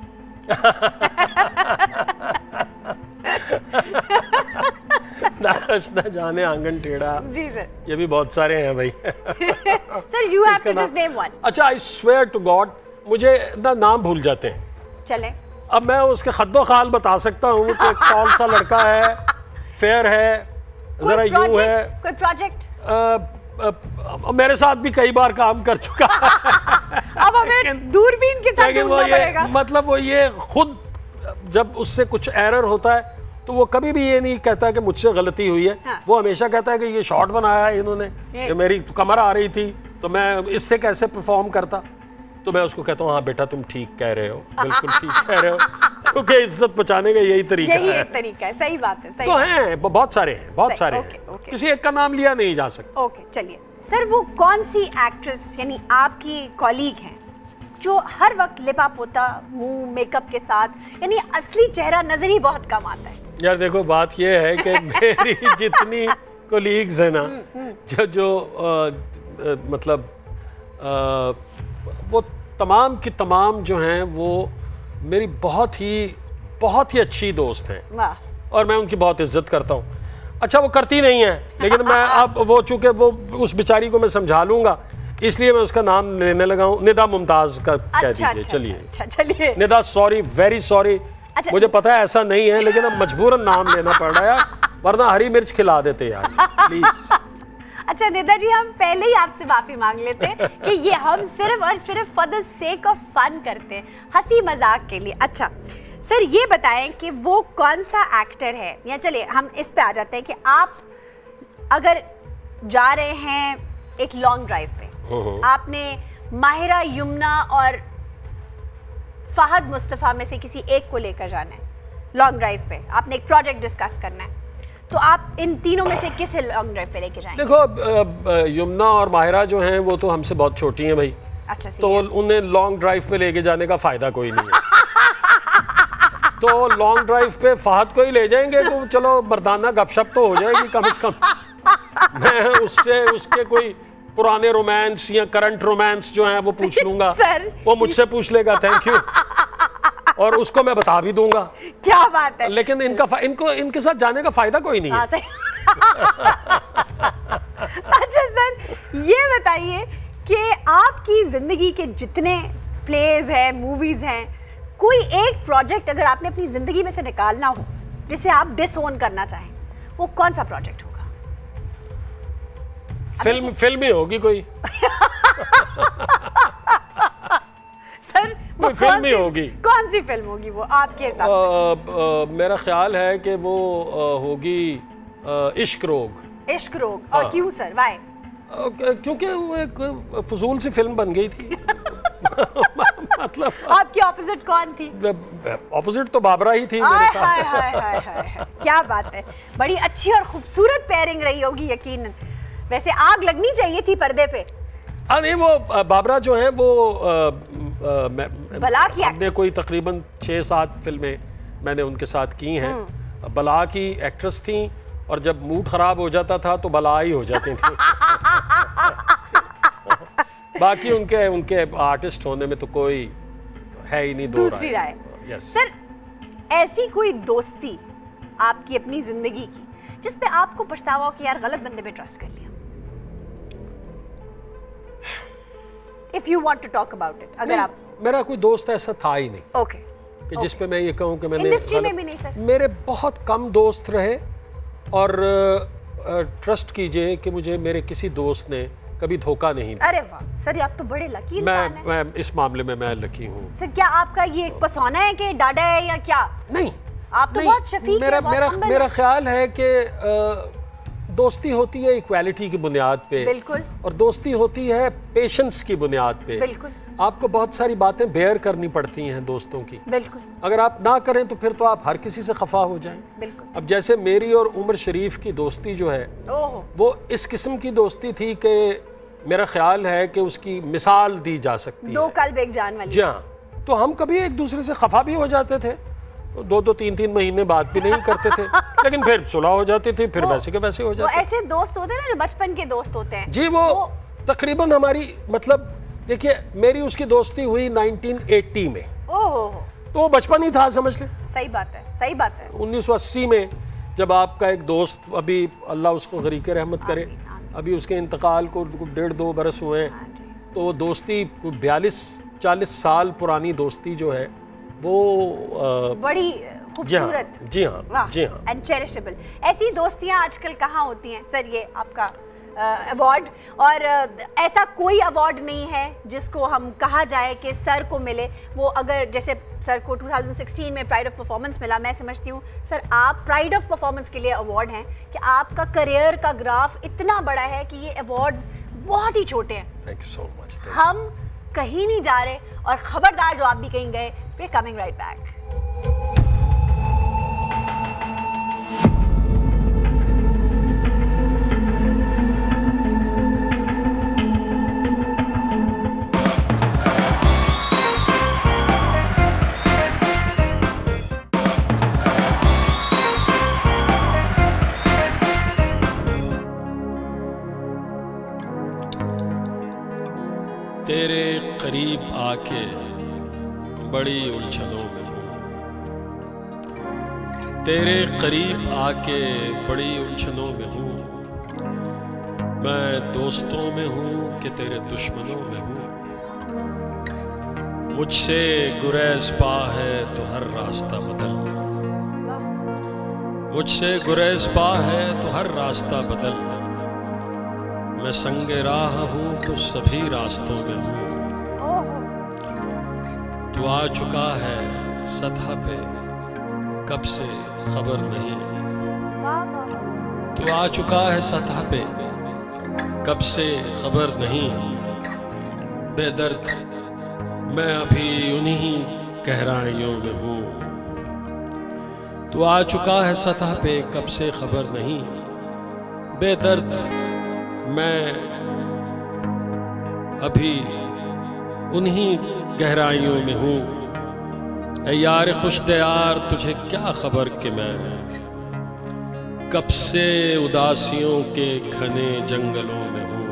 ना जाने आंगन टेढ़ा जी सर ये भी बहुत सारे हैं भाई sir you have to just name one अच्छा आई स्वेयर टू गॉड मुझे ना नाम भूल जाते हैं चले अब मैं उसके खद्दो खाल बता सकता हूँ कि कौन सा लड़का है फेयर है जरा यू है कोई प्रोजेक्ट मेरे साथ भी कई बार काम कर चुका अब हमें दूरबीन के साथ वो ये मतलब वो ये खुद जब उससे कुछ एरर होता है तो वो कभी भी ये नहीं कहता कि मुझसे गलती हुई है हाँ। वो हमेशा कहता है कि ये शॉट बनाया है इन्होंने मेरी कमर आ रही थी तो मैं इससे कैसे परफॉर्म करता तो मैं उसको कहता हूँ हाँ बेटा तुम ठीक कह रहे हो बिल्कुल ठीक कह रहे हो क्योंकि इज्जत बचाने का यही तरीका यही है यही तरीका है सही बात है सही तो हैं बहुत सारे हैं बहुत सारे ओके, हैं ओके, किसी एक का नाम लिया नहीं जा सकता ओके चलिए सर वो कौन सी एक्ट्रेस यानी आपकी कॉलीग हैं जो हर वक्त लिपा पोता मुंह मेकअप के साथ यानी असली चेहरा नजर ही बहुत कम आता है यार देखो बात ये है कि मेरी जितनी कोलीग्स हैं ना हम्म, हम्म। जो जो आ, मतलब वो तमाम की तमाम जो हैं वो मेरी बहुत ही बहुत ही अच्छी दोस्त हैं और मैं उनकी बहुत इज्जत करता हूँ अच्छा वो करती नहीं है लेकिन मैं अब वो चूँकि वो उस बेचारी को मैं समझा लूँगा इसलिए मैं उसका नाम लेने लगा हूँ निदा मुमताज का अच्छा, कह दीजिए अच्छा, चलिए अच्छा, अच्छा, चलिए निदा सॉरी वेरी सॉरी अच्छा, मुझे पता है ऐसा नहीं है लेकिन अब मजबूरन नाम लेना पड़ रहा है वरना हरी मिर्च खिला देते यार प्लीज़ अच्छा निदा जी हम पहले ही आपसे माफ़ी मांग लेते हैं कि ये हम सिर्फ और सिर्फ for the sake of fun करते हैं हंसी मजाक के लिए अच्छा सर ये बताएं कि वो कौन सा एक्टर है या चलिए हम इस पे आ जाते हैं कि आप अगर जा रहे हैं एक लॉन्ग ड्राइव पे आपने माहिरा यमुना और फहद मुस्तफ़ा में से किसी एक को लेकर जाना है लॉन्ग ड्राइव पे आपने एक प्रोजेक्ट डिस्कस करना है तो आप इन तीनों में से किस लॉन्ग ड्राइव पे लेके जाएंगे देखो यमुना और माहिरा जो हैं वो तो हमसे बहुत छोटी हैं भाई अच्छा तो उन्हें लॉन्ग ड्राइव पे लेके जाने का फायदा कोई नहीं है तो लॉन्ग ड्राइव पे फहद को ही ले जाएंगे तो चलो बरदाना गपशप तो हो जाएगी कम से कम मैं उससे उसके कोई पुराने रोमांस या करंट रोमांस जो है वो पूछ लूंगा वो मुझसे पूछ लेगा थैंक यू और उसको मैं बता भी दूंगा क्या बात है लेकिन इनका इनको इनके साथ जाने का फायदा कोई नहीं है हाँ, अच्छा सर ये बताइए कि आपकी जिंदगी के जितने प्लेज हैं मूवीज हैं कोई एक प्रोजेक्ट अगर आपने अपनी जिंदगी में से निकालना हो जिसे आप डिसओन करना चाहें वो कौन सा प्रोजेक्ट होगा फिल्म तो- फिल्म ही होगी कोई सर कोई फिल्म ही होगी कौन सी फिल्म होगी वो आपके हिसाब से मेरा ख्याल है कि वो होगी इश्क रोग इश्क रोग और हाँ। क्यों सर वाई क्योंकि वो एक फजूल सी फिल्म बन गई थी मतलब आपकी ऑपोजिट कौन थी ऑपोजिट तो बाबरा ही थी मेरे साथ क्या बात है बड़ी अच्छी और खूबसूरत पेयरिंग रही होगी यकीन वैसे आग लगनी चाहिए थी पर्दे पे हाँ, नहीं वो बाबरा जो है वो आ, आ, मैं, हमने कोई तकरीबन छः सात फिल्में मैंने उनके साथ की हैं बला की एक्ट्रेस थी और जब मूड ख़राब हो जाता था तो बला ही हो जाती थी बाकी उनके उनके आर्टिस्ट होने में तो कोई है ही नहीं दो दूसरी राय सर ऐसी कोई दोस्ती आपकी अपनी ज़िंदगी की जिसपे आपको पछतावा हो कि यार गलत बंदे पे ट्रस्ट कर लिया if you want to talk about it अगर आप मेरा कोई दोस्त ऐसा था ही नहीं ओके okay. कि okay. जिस पे मैं ये कहूं कि मैंने इंडस्ट्री में भी नहीं सर मेरे बहुत कम दोस्त रहे और ट्रस्ट कीजिए कि मुझे मेरे किसी दोस्त ने कभी धोखा नहीं दिया अरे वाह सर आप तो बड़े लकी मैं है। मैं इस मामले में मैं लकी हूँ सर क्या आपका ये एक पसौना है कि डाडा है या क्या नहीं आप तो नहीं, बहुत शफीक मेरा मेरा मेरा ख्याल है कि दोस्ती होती है इक्वालिटी की बुनियाद पे बिल्कुल और दोस्ती होती है पेशेंस की बुनियाद पे बिल्कुल आपको बहुत सारी बातें बेयर करनी पड़ती हैं दोस्तों की बिल्कुल अगर आप ना करें तो फिर तो आप हर किसी से खफा हो जाएं बिल्कुल अब जैसे मेरी और उमर शरीफ की दोस्ती जो है वो इस किस्म की दोस्ती थी कि मेरा ख्याल है कि उसकी मिसाल दी जा सकती दो है दो कल एक जान वाली जी हाँ तो हम कभी एक दूसरे से खफा भी हो जाते थे दो दो तीन तीन महीने बात भी नहीं करते थे लेकिन फिर सुलह हो जाती थी फिर वैसे के वैसे हो जाते ऐसे दोस्त होते हैं ना जो बचपन के दोस्त होते हैं जी वो, वो... तकरीबन हमारी मतलब देखिए मेरी उसकी दोस्ती हुई 1980 में ओहो तो बचपन ही था समझ ले सही बात है सही बात है 1980 में जब आपका एक दोस्त अभी अल्लाह उसको गरीक रहमत करे अभी उसके इंतकाल को डेढ़ दो बरस हुए हैं हाँ तो वो दोस्ती बयालीस चालीस साल पुरानी दोस्ती जो है वो आ, बड़ी हाँ, खूबसूरत जी हाँ जी हाँ एंड चेरिशेबल ऐसी दोस्तियाँ आजकल कहाँ होती हैं सर ये आपका अवार्ड और ऐसा कोई अवार्ड नहीं है जिसको हम कहा जाए कि सर को मिले वो अगर जैसे सर को 2016 में प्राइड ऑफ परफॉर्मेंस मिला मैं समझती हूँ सर आप प्राइड ऑफ परफॉर्मेंस के लिए अवार्ड हैं कि आपका करियर का ग्राफ इतना बड़ा है कि ये अवार्ड्स बहुत ही छोटे हैं थैंक यू सो मच हम कहीं नहीं जा रहे और ख़बरदार जो आप भी कहीं गए वे कमिंग राइट बैक करीब आके बड़ी उलझनों में हूँ तेरे करीब आके बड़ी उलझनों में हूँ मैं दोस्तों में हूँ कि तेरे दुश्मनों में हूँ मुझसे गुरेज पा है तो हर रास्ता बदल मुझसे गुरेज पा है तो हर रास्ता बदल मैं संग राह हूँ तो सभी रास्तों में हूँ तू आ चुका है सतह पे कब से खबर नहीं तू आ चुका है सतह पे कब से खबर नहीं बेदर्द मैं अभी उन्हीं गहराइयों में हूं तू आ चुका है सतह पे कब से खबर नहीं बेदर्द मैं अभी उन्हीं गहराइयों में हूं ए यार खुश दयार तुझे क्या खबर कि मैं कब से उदासियों के घने जंगलों में हूं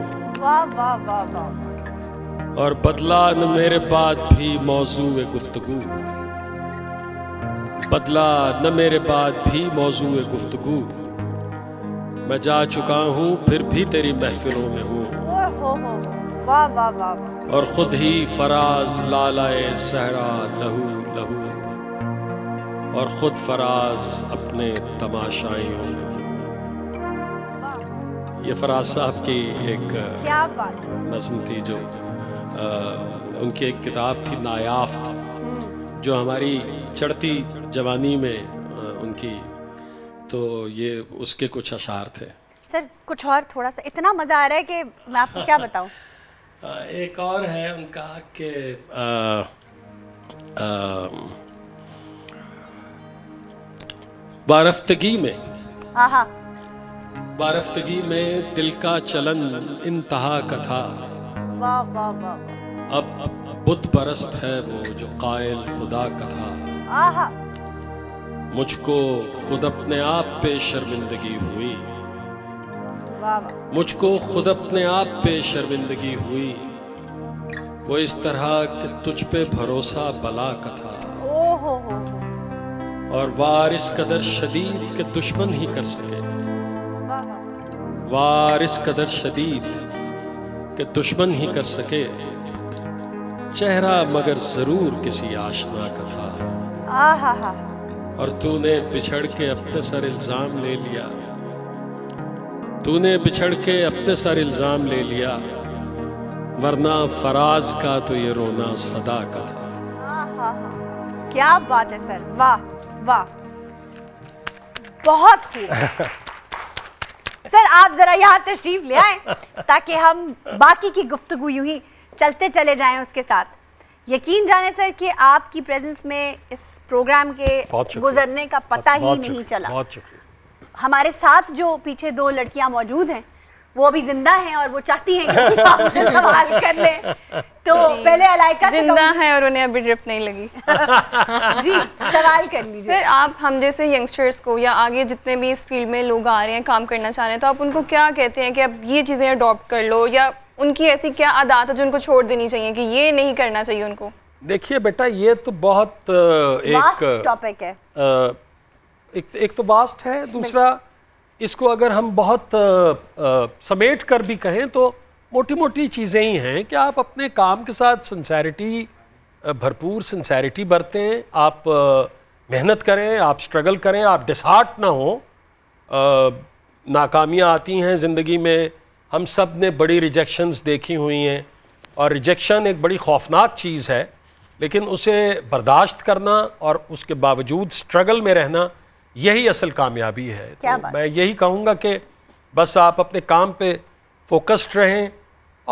और बदला न मेरे बाद भी मौजू गुफ्तगु बदला न मेरे बाद भी मौजू गुफ्तगु मैं जा चुका हूं फिर भी तेरी महफिलों में हूं वाह वाह वाह और खुद ही फराज लालाए सहरा लहू लहू और खुद फराज अपने तमाशाइयों ये फराज साहब की एक नज्म थी जो आ, उनकी एक किताब थी नायाफ्त जो हमारी चढ़ती जवानी में आ, उनकी तो ये उसके कुछ अशार थे सर कुछ और थोड़ा सा इतना मज़ा आ रहा है कि मैं आपको क्या बताऊं एक और है उनका कि बारफ्तगी में बारफ्तगी में दिल का चलन इंतहा कथा अब बुद्ध परस्त है वो जो कायल खुदा कथा मुझको खुद अपने आप पे शर्मिंदगी हुई मुझको खुद अपने आप पे शर्मिंदगी हुई वो इस तरह कि तुझ पे भरोसा बला का था और वार इस कदर शदीद के दुश्मन ही कर सके वार इस कदर शदीद के दुश्मन ही कर सके चेहरा मगर जरूर किसी आशना का था और तूने बिछड़ के अपने सर इल्जाम ले लिया तूने बिछड़ के अपने सर इल्ज़ाम ले लिया वरना फराज का तो ये रोना सदा का था क्या बात है सर वाह वाह बहुत खूब सर आप जरा यहाँ तशरीफ ले आए ताकि हम बाकी की गुफ्तगु यूं ही चलते चले जाएं उसके साथ यकीन जाने सर कि आपकी प्रेजेंस में इस प्रोग्राम के गुजरने का पता ही नहीं चला बहुत शुक्रिया हमारे साथ जो पीछे दो लड़कियां मौजूद हैं वो अभी जिंदा हैं और वो चाहती हैं कि आपसे सवाल कर ले तो पहले अलाइका जिंदा है और उन्हें अभी ड्रिप नहीं लगी जी सवाल कर लीजिए सर आप हम जैसे यंगस्टर्स को या आगे जितने भी इस फील्ड में लोग आ रहे हैं काम करना चाह रहे हैं तो आप उनको क्या कहते हैं कि अब ये चीज़ें अडोप्ट कर लो या उनकी ऐसी क्या आदत है जो उनको छोड़ देनी चाहिए कि ये नहीं करना चाहिए उनको देखिए बेटा ये तो बहुत एक टॉपिक है एक तो, एक तो वास्ट है दूसरा इसको अगर हम बहुत आ, आ, समेट कर भी कहें तो मोटी मोटी चीज़ें ही हैं कि आप अपने काम के साथ सिंसैरिटी भरपूर सिंसैरिटी बरतें आप मेहनत करें आप स्ट्रगल करें आप डिसहार्ट ना हो नाकामियाँ आती हैं ज़िंदगी में हम सब ने बड़ी रिजेक्शंस देखी हुई हैं और रिजेक्शन एक बड़ी खौफनाक चीज़ है लेकिन उसे बर्दाश्त करना और उसके बावजूद स्ट्रगल में रहना यही असल कामयाबी है क्या तो मैं यही कहूँगा कि बस आप अपने काम पे फोकस्ड रहें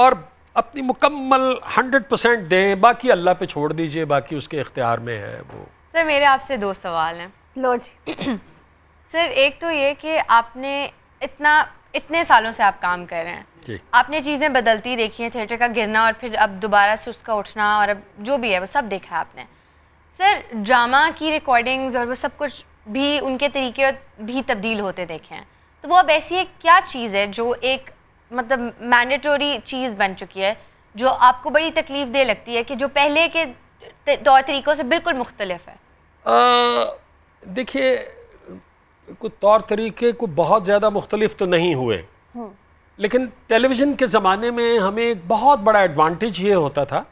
और अपनी मुकम्मल हंड्रेड परसेंट दें बाकी अल्लाह पे छोड़ दीजिए बाकी उसके इख्तियार में है वो सर मेरे आपसे दो सवाल हैं लो जी सर एक तो ये कि आपने इतना इतने सालों से आप काम कर रहे हैं आपने चीज़ें बदलती देखी हैं थिएटर का गिरना और फिर अब दोबारा से उसका उठना और अब जो भी है वो सब देखा है आपने सर ड्रामा की रिकॉर्डिंग्स और वो सब कुछ भी उनके तरीके भी तब्दील होते देखे हैं तो वो अब ऐसी एक क्या चीज़ है जो एक मतलब मैंडेटोरी चीज़ बन चुकी है जो आपको बड़ी तकलीफ दे लगती है कि जो पहले के तौर तरीक़ों से बिल्कुल मुख्तलफ है देखिए कुछ तौर तरीके को बहुत ज़्यादा मुख्तलिफ तो नहीं हुए हम्म। लेकिन टेलीविज़न के ज़माने में हमें एक बहुत बड़ा एडवांटेज ये होता था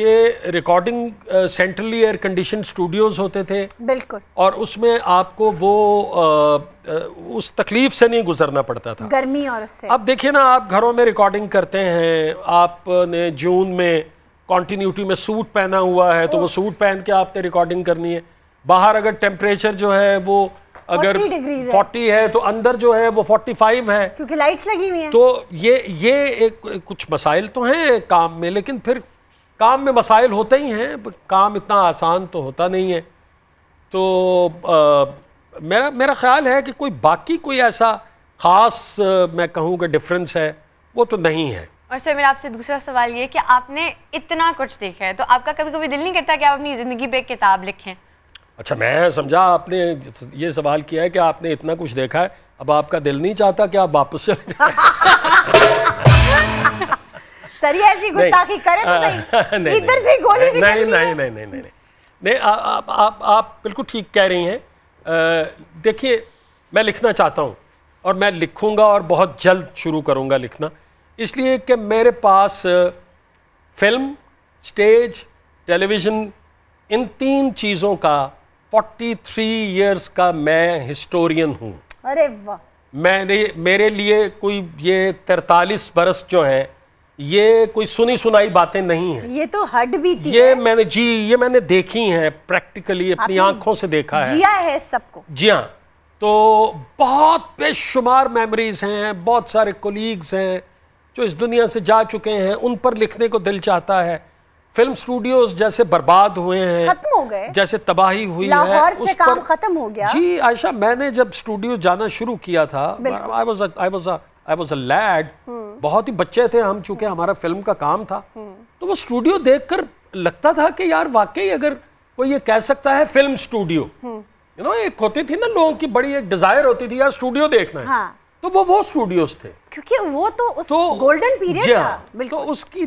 कि recording centrally air condition studios होते थे बिल्कुल और उसमें आपको वो आ, uh, uh, उस तकलीफ से नहीं गुजरना पड़ता था गर्मी और उससे अब देखिए ना आप घरों में रिकॉर्डिंग करते हैं आपने जून में कॉन्टीन्यूटी में सूट पहना हुआ है तो वो सूट पहन के आपने रिकॉर्डिंग करनी है बाहर अगर टेम्परेचर जो है वो अगर 40, 40 है।, है तो अंदर जो है वो 45 है क्योंकि लाइट्स लगी हुई हैं तो ये ये एक कुछ मसाइल तो हैं काम में लेकिन फिर काम में मसाइल होते ही हैं काम इतना आसान तो होता नहीं है तो आ, मेरा मेरा ख्याल है कि कोई बाकी कोई ऐसा ख़ास मैं कहूँ कि डिफरेंस है वो तो नहीं है और सर मेरा आपसे दूसरा सवाल ये कि आपने इतना कुछ देखा है तो आपका कभी कभी दिल नहीं करता कि आप अपनी ज़िंदगी पे किताब लिखें अच्छा मैं समझा आपने ये सवाल किया है कि आपने इतना कुछ देखा है अब आपका दिल नहीं चाहता कि आप वापस चले जाए सर ये ऐसी गुस्ताखी करे तो हाँ, सही इधर से गोली नहीं नहीं नहीं नहीं नहीं नहीं नहीं आप आप आप बिल्कुल ठीक कह रही हैं देखिए मैं लिखना चाहता हूँ और मैं लिखूंगा और बहुत जल्द शुरू करूँगा लिखना इसलिए कि मेरे पास फिल्म स्टेज टेलीविज़न इन तीन चीज़ों का 43 इयर्स का मैं हिस्टोरियन हूँ अरे वाह मैंने मेरे लिए कोई ये 43 बरस जो हैं ये कोई सुनी सुनाई बातें नहीं है ये तो हड भी थी ये है? मैंने जी ये मैंने देखी हैं प्रैक्टिकली अपनी आंखों से देखा है जिया है सबको जी हाँ तो बहुत बेशुमार मेमोरीज हैं बहुत सारे कोलीग्स हैं जो इस दुनिया से जा चुके हैं उन पर लिखने को दिल चाहता है फिल्म स्टूडियोज जैसे बर्बाद हुए हैं खत्म हो गए जैसे तबाही हुई है से काम खत्म हो गया जी आयशा मैंने जब स्टूडियो जाना शुरू किया था I was I was I was a lad बहुत ही बच्चे थे हम चूंकि हमारा फिल्म का काम था तो वो स्टूडियो देखकर लगता था कि यार वाकई अगर कोई ये कह सकता है फिल्म स्टूडियो यू नो एक होती थी ना लोगों की बड़ी एक डिजायर होती थी यार स्टूडियो देखना है हाँ। तो वो वो स्टूडियोज थे क्योंकि वो तो उस तो, गोल्डन पीरियड था हाँ। तो उसकी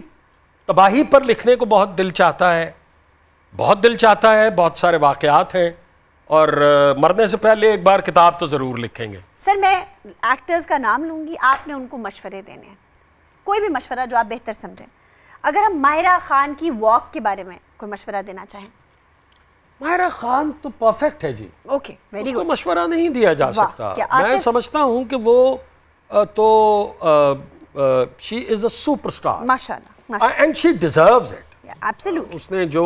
तबाही पर लिखने को बहुत दिल चाहता है बहुत दिल चाहता है बहुत सारे वाकयात हैं और मरने से पहले एक बार किताब तो ज़रूर लिखेंगे सर मैं एक्टर्स का नाम लूँगी आपने उनको मशवरे देने हैं कोई भी मशवरा जो आप बेहतर समझें अगर हम मायरा खान की वॉक के बारे में कोई मशवरा देना चाहें मायरा खान तो परफेक्ट है जी ओके वेरी गुड मशवरा नहीं दिया जा सकता मैं समझता हूँ कि वो तो शी इज़ अपर स्टार माशाल्लाह एंड शी डिजर्व इट उसने जो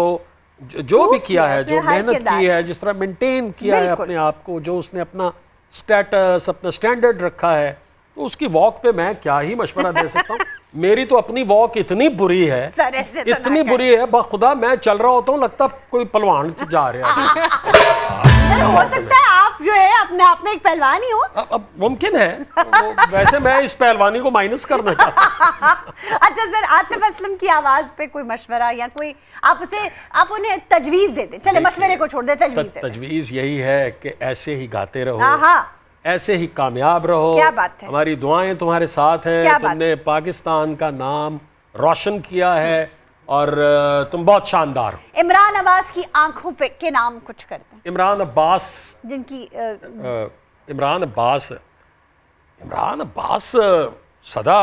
जो भी किया है जो मेहनत की है जिस तरह मेंटेन किया है अपने आप को जो उसने अपना स्टेटस अपना स्टैंडर्ड रखा है तो उसकी वॉक पे मैं क्या ही मशवरा दे सकता हूँ मेरी तो अपनी वॉक इतनी बुरी है तो इतनी तो बुरी है बखुदा मैं चल रहा होता हूँ लगता कोई पलवान जा रहा है हो सकता है आप जो है अपने आप में एक पहलवान ही हो अब, अब मुमकिन है वैसे मैं इस पहलवानी को माइनस करना चाहता अच्छा सर आतिफ असलम की आवाज पे कोई मशवरा या कोई आप उसे आप उन्हें तजवीज देते चले मशवरे को छोड़ दे तजवीज तजवीज यही है कि ऐसे ही गाते रहो हाँ, हाँ। ऐसे ही कामयाब रहो क्या बात है हमारी दुआएं तुम्हारे साथ हैं तुमने पाकिस्तान का नाम रोशन किया है और तुम बहुत शानदार हो इमरान अब्बास की आंखों पे के नाम कुछ करते इमरान अब्बास जिनकी इमरान अब्बास इमरान अब्बास सदा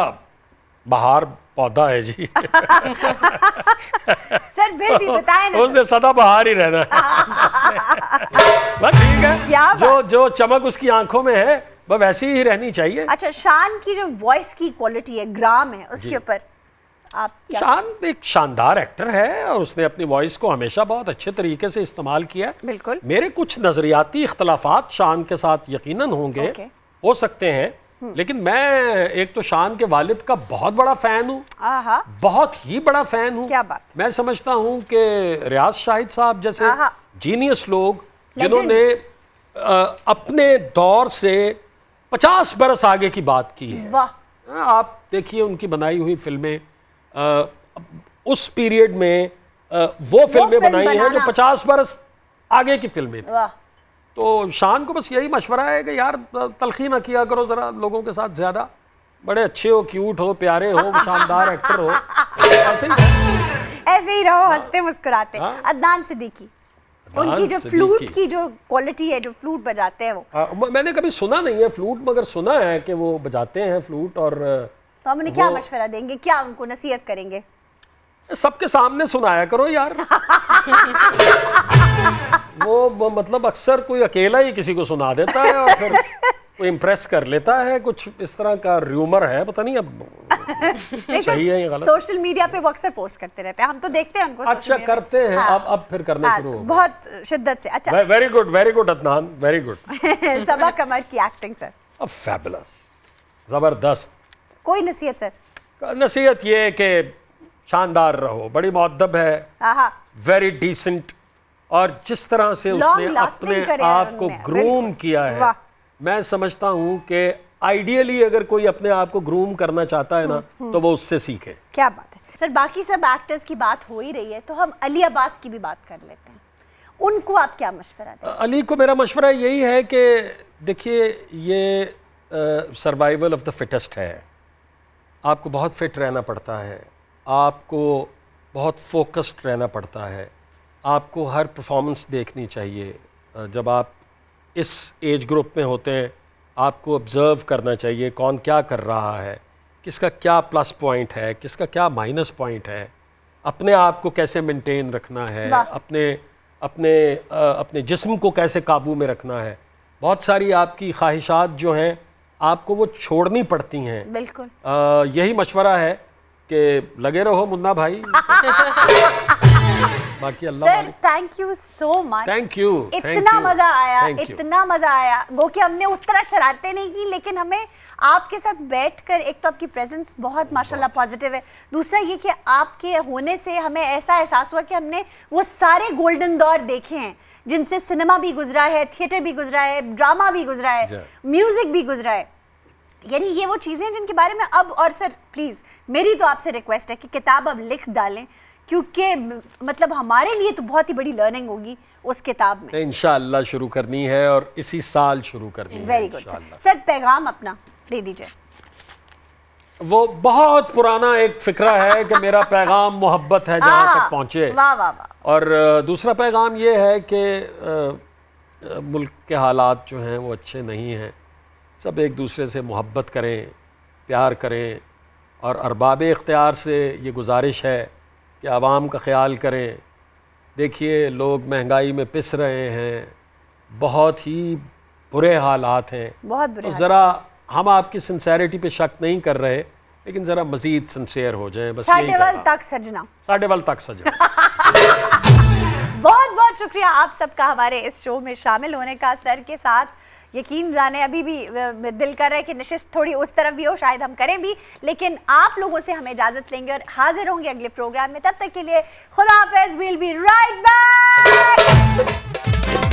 बहार पौधा है जी सर फिर भी बताएं उसने सदा बहार ही रहना है ठीक है जो जो चमक उसकी आंखों में है वह वैसी ही रहनी चाहिए अच्छा शान की जो वॉइस की क्वालिटी है ग्राम है उसके ऊपर आप शांत एक शानदार एक्टर है और उसने अपनी वॉइस को हमेशा बहुत अच्छे तरीके से इस्तेमाल किया बिल्कुल मेरे कुछ नज़रियाती इख्तलाफात शान के साथ यकीन होंगे हो सकते हैं हम्म। लेकिन मैं एक तो शान के वालिद का बहुत बड़ा फ़ैन हूँ बहुत ही बड़ा फ़ैन हूँ क्या बात मैं समझता हूँ कि रियाज शाहिद साहब जैसे जीनियस लोग जिन्होंने अपने दौर से पचास बरस आगे की बात की है हाँ, आप देखिए उनकी बनाई हुई फिल्में उस पीरियड में आ, वो फिल्में बनाई हैं जो पचास बरस आगे की फिल्में तो शान को बस यही मशवरा है कि यार तलखी ना किया करो ज़रा लोगों के साथ ज़्यादा बड़े अच्छे हो क्यूट हो प्यारे हो शानदार एक्टर हो ऐसे ही रहो हंसते मुस्कुराते हाँ। अदनान सिद्दीकी उनकी जो फ्लूट की जो क्वालिटी है जो फ्लूट बजाते हैं वो आ, हाँ, मैंने कभी सुना नहीं है फ्लूट मगर सुना है कि वो बजाते हैं फ्लूट और तो हम उन्हें क्या मशवरा देंगे क्या उनको नसीहत करेंगे सबके सामने सुनाया करो यार वो मतलब अक्सर कोई अकेला ही किसी को सुना देता है और फिर वो इम्प्रेस कर लेता है कुछ इस तरह का र्यूमर है पता नहीं अब सही है गलत सोशल मीडिया पे वो अक्सर पोस्ट करते रहते हैं हम तो देखते हैं उनको अच्छा करते हैं हाँ। अब अब फिर करना हाँ, शुरू हाँ, बहुत शिद्दत से अच्छा very good very good Adnan very good Saba Qamar की एक्टिंग सर फैबुलस जबरदस्त कोई नसीहत सर नसीहत ये कि शानदार रहो बड़ी मोदब है वेरी डिसेंट और जिस तरह से उसने अपने आप को ग्रूम किया है मैं समझता हूँ कि आइडियली अगर कोई अपने आप को ग्रूम करना चाहता है ना हम्म, हम्म। तो वो उससे सीखे क्या बात है सर बाकी सब एक्टर्स की बात हो ही रही है तो हम अली अब्बास की भी बात कर लेते हैं उनको आप क्या मशवरा दें अली को मेरा मशवरा यही है कि देखिए ये सर्वाइवल ऑफ द फिटेस्ट है आपको बहुत फिट रहना पड़ता है आपको बहुत फोकस्ड रहना पड़ता है आपको हर परफॉर्मेंस देखनी चाहिए जब आप इस एज ग्रुप में होते हैं आपको ऑब्ज़र्व करना चाहिए कौन क्या कर रहा है किसका क्या प्लस पॉइंट है किसका क्या माइनस पॉइंट है अपने आप को कैसे मेंटेन रखना है अपने अपने अपने जिस्म को कैसे काबू में रखना है बहुत सारी आपकी ख्वाहिशात जो हैं आपको वो छोड़नी पड़ती हैं बिल्कुल आ, यही मशवरा है कि लगे रहो मुन्ना भाई बाकी अल्लाह thank you so much thank you इतना मजा आया इतना मजा आया वो कि हमने उस तरह शरारते नहीं की लेकिन हमें आपके साथ बैठकर एक तो आपकी प्रेजेंस बहुत माशाल्लाह पॉजिटिव है दूसरा ये कि आपके होने से हमें ऐसा एहसास हुआ कि हमने वो सारे गोल्डन दौर देखे हैं जिनसे सिनेमा भी गुजरा है थिएटर भी गुजरा है ड्रामा भी गुजरा है म्यूज़िक भी गुजरा है यानी ये वो चीज़ें हैं जिनके बारे में अब और सर प्लीज़ मेरी तो आपसे रिक्वेस्ट है कि किताब अब लिख डालें क्योंकि मतलब हमारे लिए तो बहुत ही बड़ी लर्निंग होगी उस किताब में इन शुरू करनी है और इसी साल शुरू करनी है वेरी गुड सर पैगाम अपना दे दीजिए वो बहुत पुराना एक फिक्रा है कि मेरा पैगाम मोहब्बत है जहाँ तक हाँ, पहुँचे और दूसरा पैगाम ये है कि मुल्क के हालात जो हैं वो अच्छे नहीं हैं सब एक दूसरे से मोहब्बत करें प्यार करें और अरबाब इख्तियार से ये गुजारिश है कि आवाम का ख्याल करें देखिए लोग महंगाई में पिस रहे हैं बहुत ही बुरे हालात हैं बहुत बुरे तो ज़रा हम आपकी सिंसेरिटी पे शक नहीं कर रहे लेकिन जरा मजीद सिंसियर हो जाए बस साढ़े वाल तक सजना साढ़े वाल तक सजना बहुत बहुत शुक्रिया आप सबका हमारे इस शो में शामिल होने का सर के साथ यकीन जाने अभी भी दिल कर रहा है कि नशिश थोड़ी उस तरफ भी हो शायद हम करें भी लेकिन आप लोगों से हमें इजाज़त लेंगे और हाजिर होंगे अगले प्रोग्राम में तब तक के लिए खुदाफेज विल बी राइट बैक